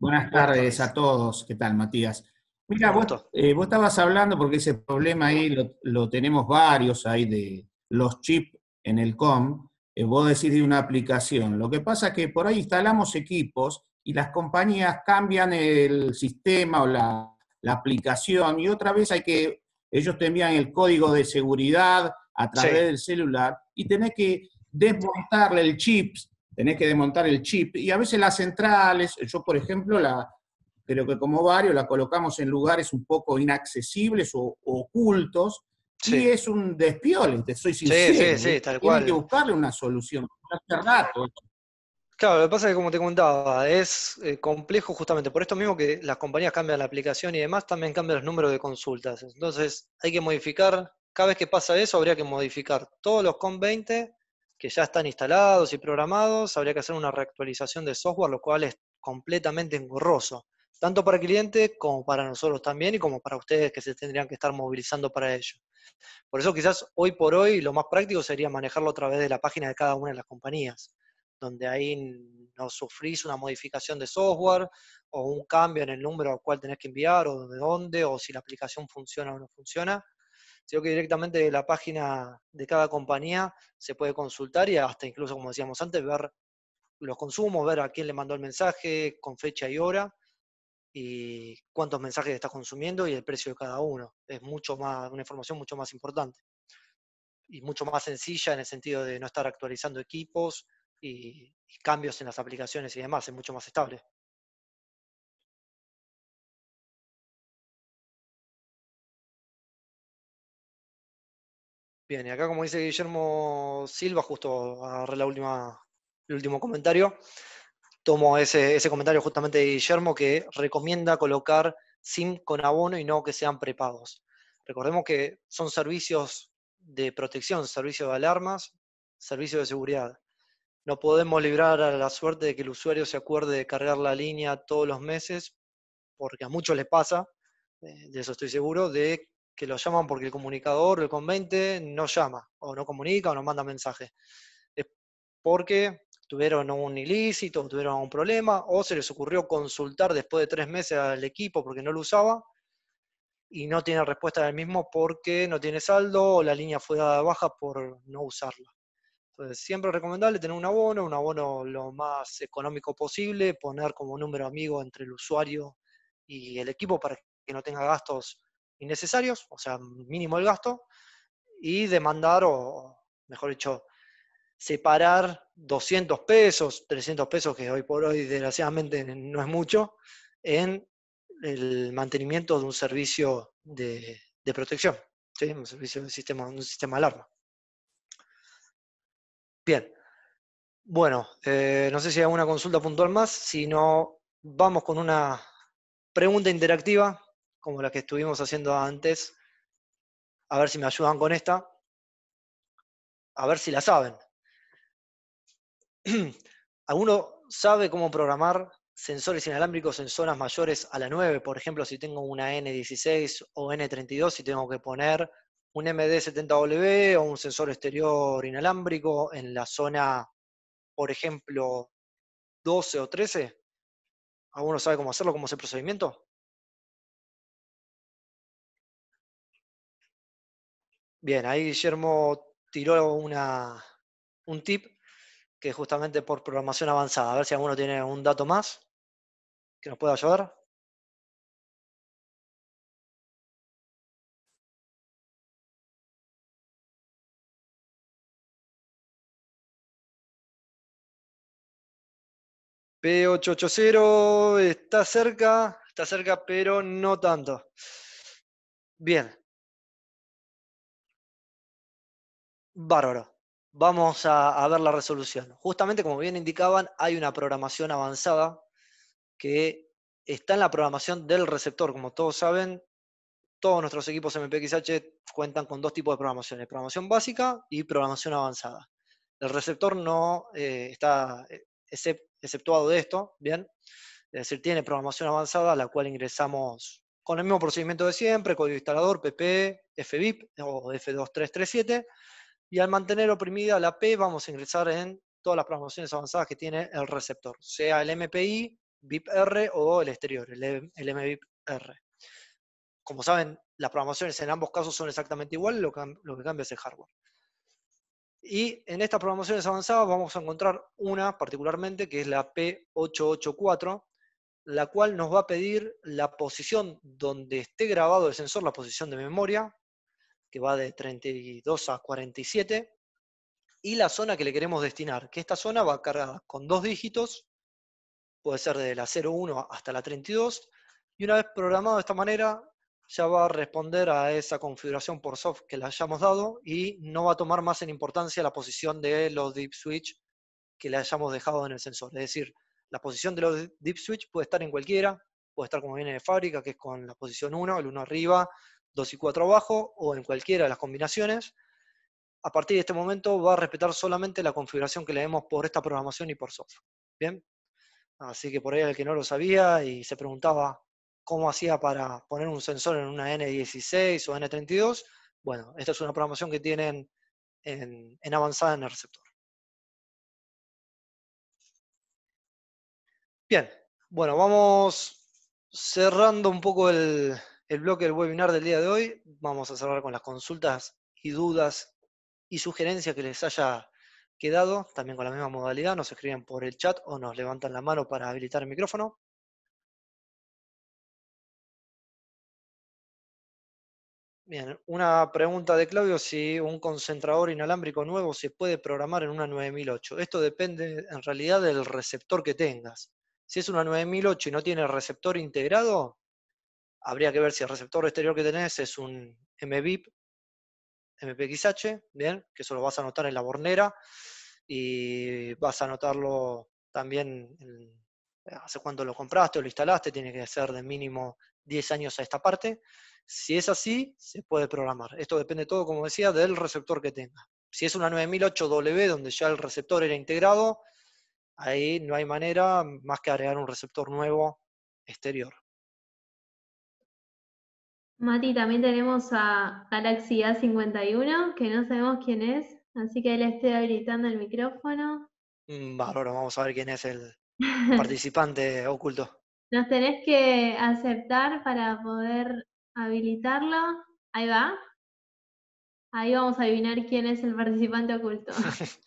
Speaker 6: Buenas tardes a todos. ¿Qué tal, Matías? Mira, eh, vos, estabas hablando, porque ese problema ahí lo, tenemos varios ahí de los chips en el COM, eh, vos decís de una aplicación. Lo que pasa es que por ahí instalamos equipos y las compañías cambian el sistema o la, aplicación y otra vez hay que, ellos te envían el código de seguridad a través del celular y tenés que desmontarle el chip, tenés que desmontar el chip y a veces las centrales, yo por ejemplo la pero que como varios, la colocamos en lugares un poco inaccesibles o, ocultos, sí. es un despiole, soy sincero. Sí, sí, ¿eh? sí, tal cual. Tienen que buscarle una solución,
Speaker 1: rato. Claro, lo que pasa es que como te contaba, es eh, complejo justamente por esto mismo que las compañías cambian la aplicación y demás, también cambian los números de consultas. Entonces hay que modificar, cada vez que pasa eso habría que modificar todos los COM 20 que ya están instalados y programados, habría que hacer una reactualización de software, lo cual es completamente engorroso tanto para el cliente como para nosotros también y como para ustedes que se tendrían que estar movilizando para ello. Por eso quizás hoy por hoy lo más práctico sería manejarlo a través de la página de cada una de las compañías, donde ahí no sufrís una modificación de software o un cambio en el número al cual tenés que enviar o de dónde o si la aplicación funciona o no funciona, sino que directamente de la página de cada compañía se puede consultar y hasta incluso, como decíamos antes, ver los consumos, ver a quién le mandó el mensaje, con fecha y hora, y cuántos mensajes estás consumiendo y el precio de cada uno. Es mucho más, una información mucho más importante y mucho más sencilla en el sentido de no estar actualizando equipos y, cambios en las aplicaciones y demás, es mucho más estable. Bien, y acá como dice Guillermo Silva, justo agarré la última, el último comentario, tomo ese, comentario justamente de Guillermo que recomienda colocar SIM con abono y no que sean prepagos. Recordemos que son servicios de protección, servicios de alarmas, servicios de seguridad. No podemos librar a la suerte de que el usuario se acuerde de cargar la línea todos los meses, porque a muchos les pasa, eh, de eso estoy seguro, de que lo llaman porque el comunicador, el convente, no llama, o no comunica, o no manda mensaje. Es porque tuvieron un ilícito, tuvieron un problema, o se les ocurrió consultar después de tres meses al equipo porque no lo usaba y no tiene respuesta del mismo porque no tiene saldo o la línea fue dada baja por no usarla. Entonces, siempre recomendable tener un abono, un abono lo más económico posible, poner como número amigo entre el usuario y el equipo para que no tenga gastos innecesarios, o sea, mínimo el gasto, y demandar o, mejor dicho, separar 200 pesos, 300 pesos, que hoy por hoy desgraciadamente no es mucho, en el mantenimiento de un servicio de, protección, un servicio de sistema, un sistema de alarma. Bien. Bueno, eh, no sé si hay alguna consulta puntual más, si no, vamos con una pregunta interactiva, como la que estuvimos haciendo antes. A ver si me ayudan con esta. A ver si la saben. ¿Alguno (clears throat) sabe cómo programar sensores inalámbricos en zonas mayores a la 9? Por ejemplo, si tengo una N16 o N32 y tengo que poner un MD70W o un sensor exterior inalámbrico en la zona, por ejemplo, 12 o 13? ¿Alguno sabe cómo hacerlo, cómo es el procedimiento?
Speaker 4: Bien, ahí Guillermo
Speaker 1: tiró una, un tip que justamente por programación avanzada. A ver si alguno tiene un dato más que nos pueda
Speaker 4: ayudar. P880 está cerca, está cerca, pero no tanto. Bien.
Speaker 1: Bárbaro vamos a, ver la resolución. Justamente, como bien indicaban, hay una programación avanzada que está en la programación del receptor. Como todos saben, todos nuestros equipos MPXH cuentan con dos tipos de programaciones, programación básica y programación avanzada. El receptor no eh, está eh, exceptuado de esto, ¿bien? Es decir, tiene programación avanzada la cual ingresamos con el mismo procedimiento de siempre, código instalador, PP, FBIP o F2337, y al mantener oprimida la P, vamos a ingresar en todas las programaciones avanzadas que tiene el receptor, sea el MPI, VIP-R o el exterior, el, MVIPR. Como saben, las programaciones en ambos casos son exactamente iguales, lo lo que cambia es el hardware. Y en estas programaciones avanzadas vamos a encontrar una particularmente, que es la P884, la cual nos va a pedir la posición donde esté grabado el sensor, la posición de memoria, que va de 32 a 47, y la zona que le queremos destinar, que esta zona va cargada con dos dígitos, puede ser de la 01 hasta la 32, y una vez programado de esta manera, ya va a responder a esa configuración por soft que le hayamos dado y no va a tomar más en importancia la posición de los deep switch que le hayamos dejado en el sensor. Es decir, la posición de los deep switch puede estar en cualquiera, puede estar como viene de fábrica, que es con la posición 1, el 1 arriba, 2 y 4 abajo o en cualquiera de las combinaciones. A partir de este momento va a respetar solamente la configuración que le demos por esta programación y por software. ¿Bien? Así que por ahí el que no lo sabía y se preguntaba cómo hacía para poner un sensor en una N16 o N32, bueno, esta es una programación que tienen en avanzada en el receptor. Bien, bueno, vamos cerrando un poco el, el bloque del webinar del día de hoy. Vamos a cerrar con las consultas y dudas y sugerencias que les haya quedado, también con la misma modalidad, nos escriben por el chat o nos levantan la mano para habilitar el micrófono. Bien, una pregunta de Claudio, si un concentrador inalámbrico nuevo se puede programar en una 9008. Esto depende en realidad del receptor que tengas. Si es una 9008 y no tiene receptor integrado, Habría que ver si el receptor exterior que tenés es un MVIP, MPXH, bien, que eso lo vas a anotar en la bornera y vas a anotarlo también hace cuándo lo compraste o lo instalaste, tiene que ser de mínimo 10 años a esta parte. Si es así, se puede programar. Esto depende todo, como decía, del receptor que tenga. Si es una 9008W donde ya el receptor era integrado, ahí no hay manera más que agregar un receptor nuevo exterior.
Speaker 2: Mati, también tenemos a Galaxy A51, que no sabemos quién es, así que le estoy habilitando el micrófono.
Speaker 1: Mm, bárbaro, vamos a ver quién es el (laughs) participante oculto.
Speaker 2: Nos tenés que aceptar para poder habilitarlo. Ahí va. Ahí vamos a adivinar quién es el participante oculto. (laughs)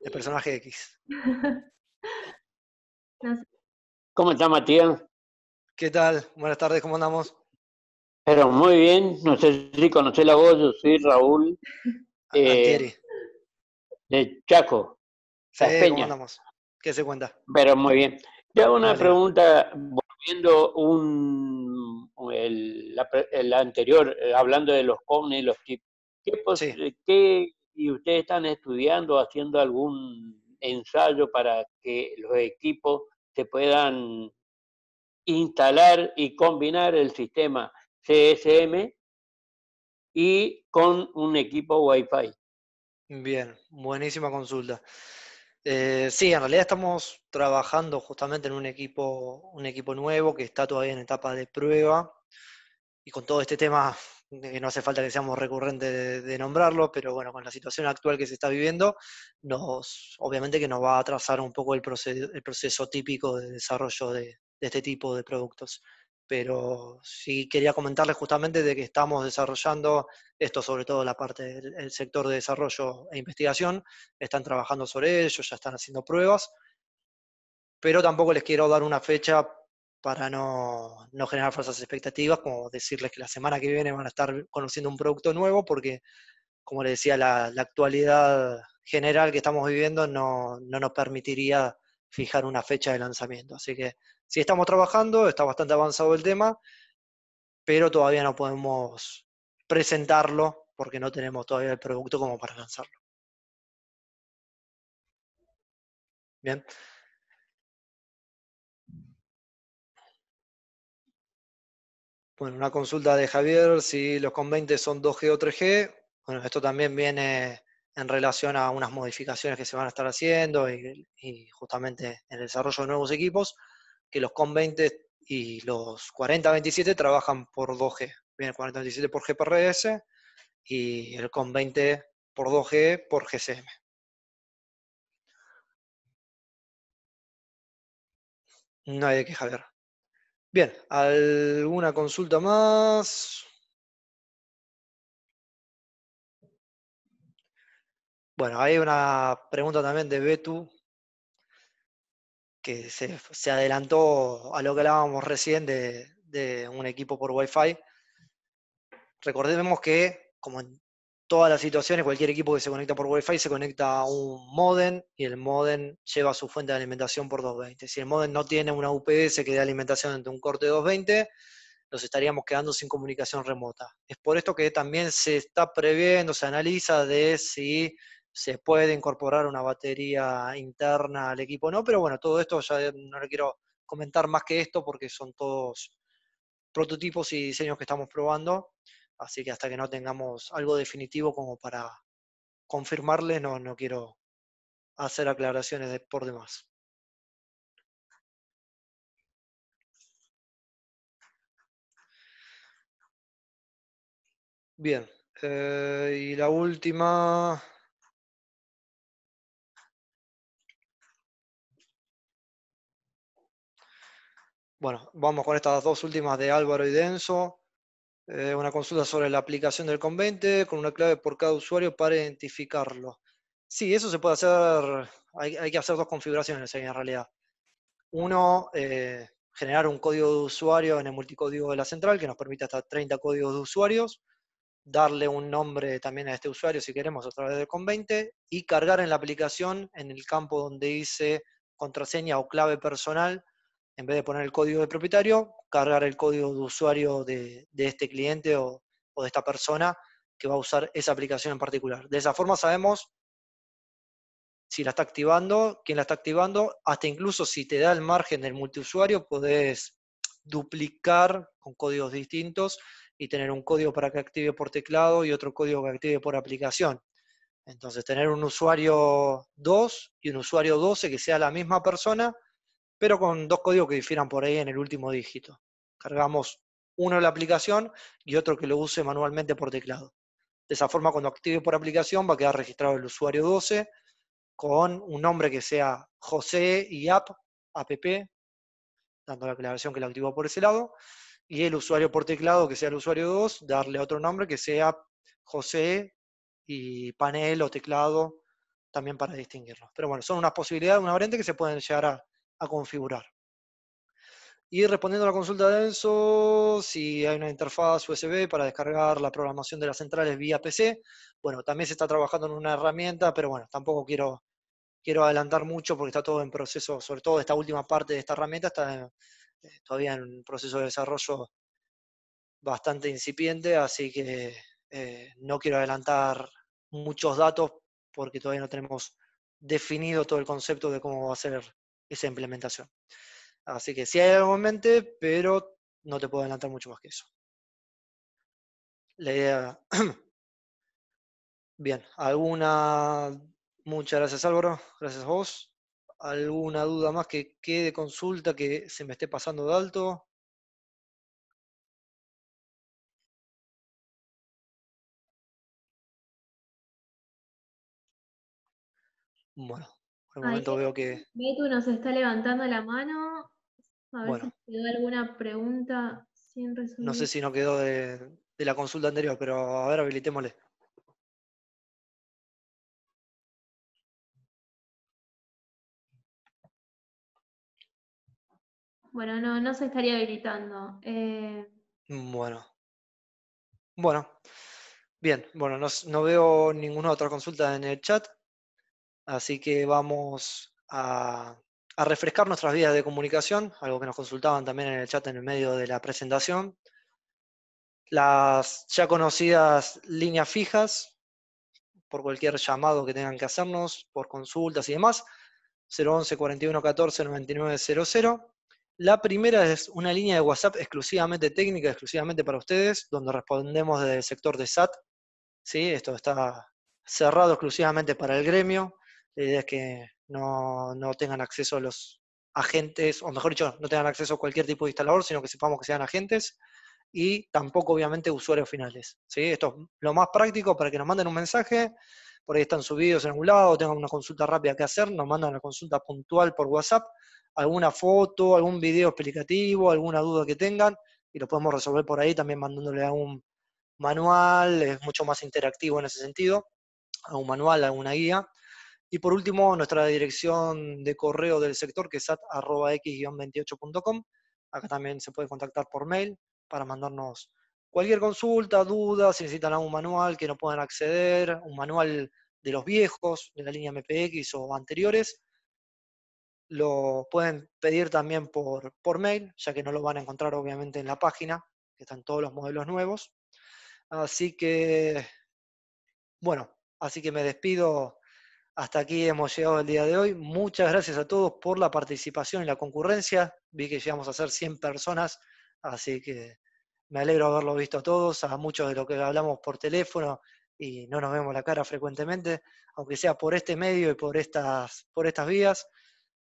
Speaker 1: el personaje X.
Speaker 2: (laughs)
Speaker 1: ¿Cómo está Matías? ¿Qué tal? Buenas tardes, ¿cómo andamos?
Speaker 6: Pero muy bien, no sé si sé la voz, yo soy Raúl (laughs) eh, de Chaco, ¿Qué se cuenta? Pero muy bien. Ya una pregunta, volviendo un la, anterior, eh, hablando de los cognes los chips. ¿Qué, eh, ¿Qué, ¿Y ustedes están estudiando, haciendo algún ensayo para que los equipos se puedan instalar y combinar el sistema CSM y con un equipo Wi-Fi.
Speaker 1: Bien, buenísima consulta. Eh, sí, en realidad estamos trabajando justamente en un equipo, un equipo nuevo que está todavía en etapa de prueba y con todo este tema que no hace falta que seamos recurrentes de, nombrarlo, pero bueno, con la situación actual que se está viviendo, nos, obviamente que nos va a atrasar un poco el proceso, típico de desarrollo de este tipo de productos pero sí quería comentarles justamente de que estamos desarrollando esto, sobre todo la parte del sector de desarrollo e investigación, están trabajando sobre ello, ya están haciendo pruebas, pero tampoco les quiero dar una fecha para no, generar falsas expectativas, como decirles que la semana que viene van a estar conociendo un producto nuevo, porque, como les decía, la, actualidad general que estamos viviendo no nos permitiría fijar una fecha de lanzamiento. Así que si estamos trabajando, está bastante avanzado el tema, pero todavía no podemos presentarlo porque no tenemos todavía el producto como para lanzarlo. Bien. Bueno, una consulta de Javier, si los con 20 son 2G o 3G. Bueno, esto también viene en relación a unas modificaciones que se van a estar haciendo y, justamente en el desarrollo de nuevos equipos, que los COM20 y los 4027 trabajan por 2G. Viene el 4027 por GPRS y el COM20 por 2G
Speaker 4: por GCM. No hay de Bien, ¿alguna consulta más?
Speaker 1: Bueno, hay una pregunta también de Betu que se, adelantó a lo que hablábamos recién de, un equipo por Wi-Fi. Recordemos que, como en todas las situaciones, cualquier equipo que se conecta por Wi-Fi se conecta a un modem y el modem lleva su fuente de alimentación por 220. Si el modem no tiene una UPS que dé alimentación ante un corte de 220, nos estaríamos quedando sin comunicación remota. Es por esto que también se está previendo, se analiza de si se puede incorporar una batería interna al equipo, ¿no? Pero bueno, todo esto ya eh, no le quiero comentar más que esto porque son todos prototipos y diseños que estamos probando, así que hasta que no tengamos algo definitivo como para confirmarle no, no quiero hacer aclaraciones por demás.
Speaker 4: Bien, eh, y la última
Speaker 1: Bueno, vamos con estas dos últimas de Álvaro y Denso. Eh, una consulta sobre la aplicación del Convente con una clave por cada usuario para identificarlo. Sí, eso se puede hacer, hay, que hacer dos configuraciones en realidad. Uno, eh, generar un código de usuario en el multicódigo de la central que nos permite hasta 30 códigos de usuarios, darle un nombre también a este usuario si queremos a través del Convente y cargar en la aplicación en el campo donde dice contraseña o clave personal en vez de poner el código de propietario, cargar el código de usuario de, este cliente o, de esta persona que va a usar esa aplicación en particular. De esa forma sabemos si la está activando, quién la está activando, hasta incluso si te da el margen del multiusuario, podés duplicar con códigos distintos y tener un código para que active por teclado y otro código que active por aplicación. Entonces, tener un usuario 2 y un usuario 12 que sea la misma persona pero con dos códigos que difieran por ahí en el último dígito. Cargamos uno en la aplicación y otro que lo use manualmente por teclado. De esa forma, cuando active por aplicación, va a quedar registrado el usuario 12 con un nombre que sea José y app, app, dando la aclaración que lo activó por ese lado, y el usuario por teclado, que sea el usuario 2, darle otro nombre que sea José y panel o teclado, también para distinguirlo. Pero bueno, son unas posibilidades, una variante que se pueden llegar a, a configurar. Y respondiendo a la consulta de Enzo, si hay una interfaz USB para descargar la programación de las centrales vía PC, bueno, también se está trabajando en una herramienta, pero bueno, tampoco quiero, quiero adelantar mucho porque está todo en proceso, sobre todo esta última parte de esta herramienta está eh, todavía en un proceso de desarrollo bastante incipiente, así que eh, no quiero adelantar muchos datos porque todavía no tenemos definido todo el concepto de cómo va a ser esa implementación. Así que sí hay algo en mente, pero no te puedo adelantar mucho más que eso. La idea... (clears throat) Bien, ¿alguna... Muchas gracias Álvaro, gracias a vos. ¿Alguna duda más que quede consulta que se me esté pasando de alto?
Speaker 4: Bueno, por veo que. Betu nos está levantando la
Speaker 2: mano. A ver si quedó alguna pregunta sin resolver. No sé
Speaker 1: si no quedó de, la consulta anterior, pero a ver, habilitémosle.
Speaker 2: Bueno, no, no se estaría habilitando. Eh,
Speaker 1: bueno. Bueno. Bien, bueno, no veo ninguna otra consulta en el chat, Así que vamos a, refrescar nuestras vías de comunicación, algo que nos consultaban también en el chat en el medio de la presentación. Las ya conocidas líneas fijas, por cualquier llamado que tengan que hacernos, por consultas y demás, 011 4114 9900 La primera es una línea de WhatsApp exclusivamente técnica, exclusivamente para ustedes, donde respondemos desde el sector de SAT. ¿sí? Esto está cerrado exclusivamente para el gremio. La idea es que no, tengan acceso a los agentes, o mejor dicho, no tengan acceso a cualquier tipo de instalador, sino que sepamos que sean agentes y tampoco obviamente usuarios finales. ¿sí? Esto es lo más práctico para que nos manden un mensaje, por ahí están subidos en algún lado, tengan una consulta rápida que hacer, nos mandan una consulta puntual por WhatsApp, alguna foto, algún video explicativo, alguna duda que tengan, y lo podemos resolver por ahí también mandándole a un manual, es mucho más interactivo en ese sentido, a un manual, a una guía, y por último, nuestra dirección de correo del sector, que es x 28com Acá también se puede contactar por mail para mandarnos cualquier consulta, duda, si necesitan algún manual que no puedan acceder, un manual de los viejos, de la línea MPX o anteriores, lo pueden pedir también por, por mail, ya que no lo van a encontrar obviamente en la página, que están todos los modelos nuevos. Así que, bueno, así que me despido hasta aquí hemos llegado el día de hoy. Muchas gracias a todos por la participación y la concurrencia. Vi que llegamos a ser 100 personas, así que me alegro de haberlo visto a todos, a muchos de los que hablamos por teléfono y no nos vemos la cara frecuentemente, aunque sea por este medio y por estas, por estas vías.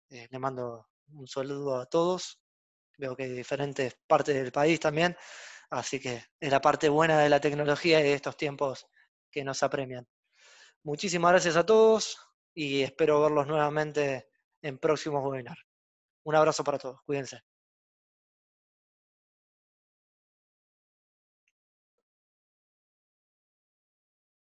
Speaker 1: Eh, le mando un saludo a todos. Veo que hay diferentes partes del país también. Así que es la parte buena de la tecnología y de estos tiempos que nos apremian. Muchísimas gracias a todos y espero verlos nuevamente en próximos webinars.
Speaker 4: Un abrazo para todos, cuídense.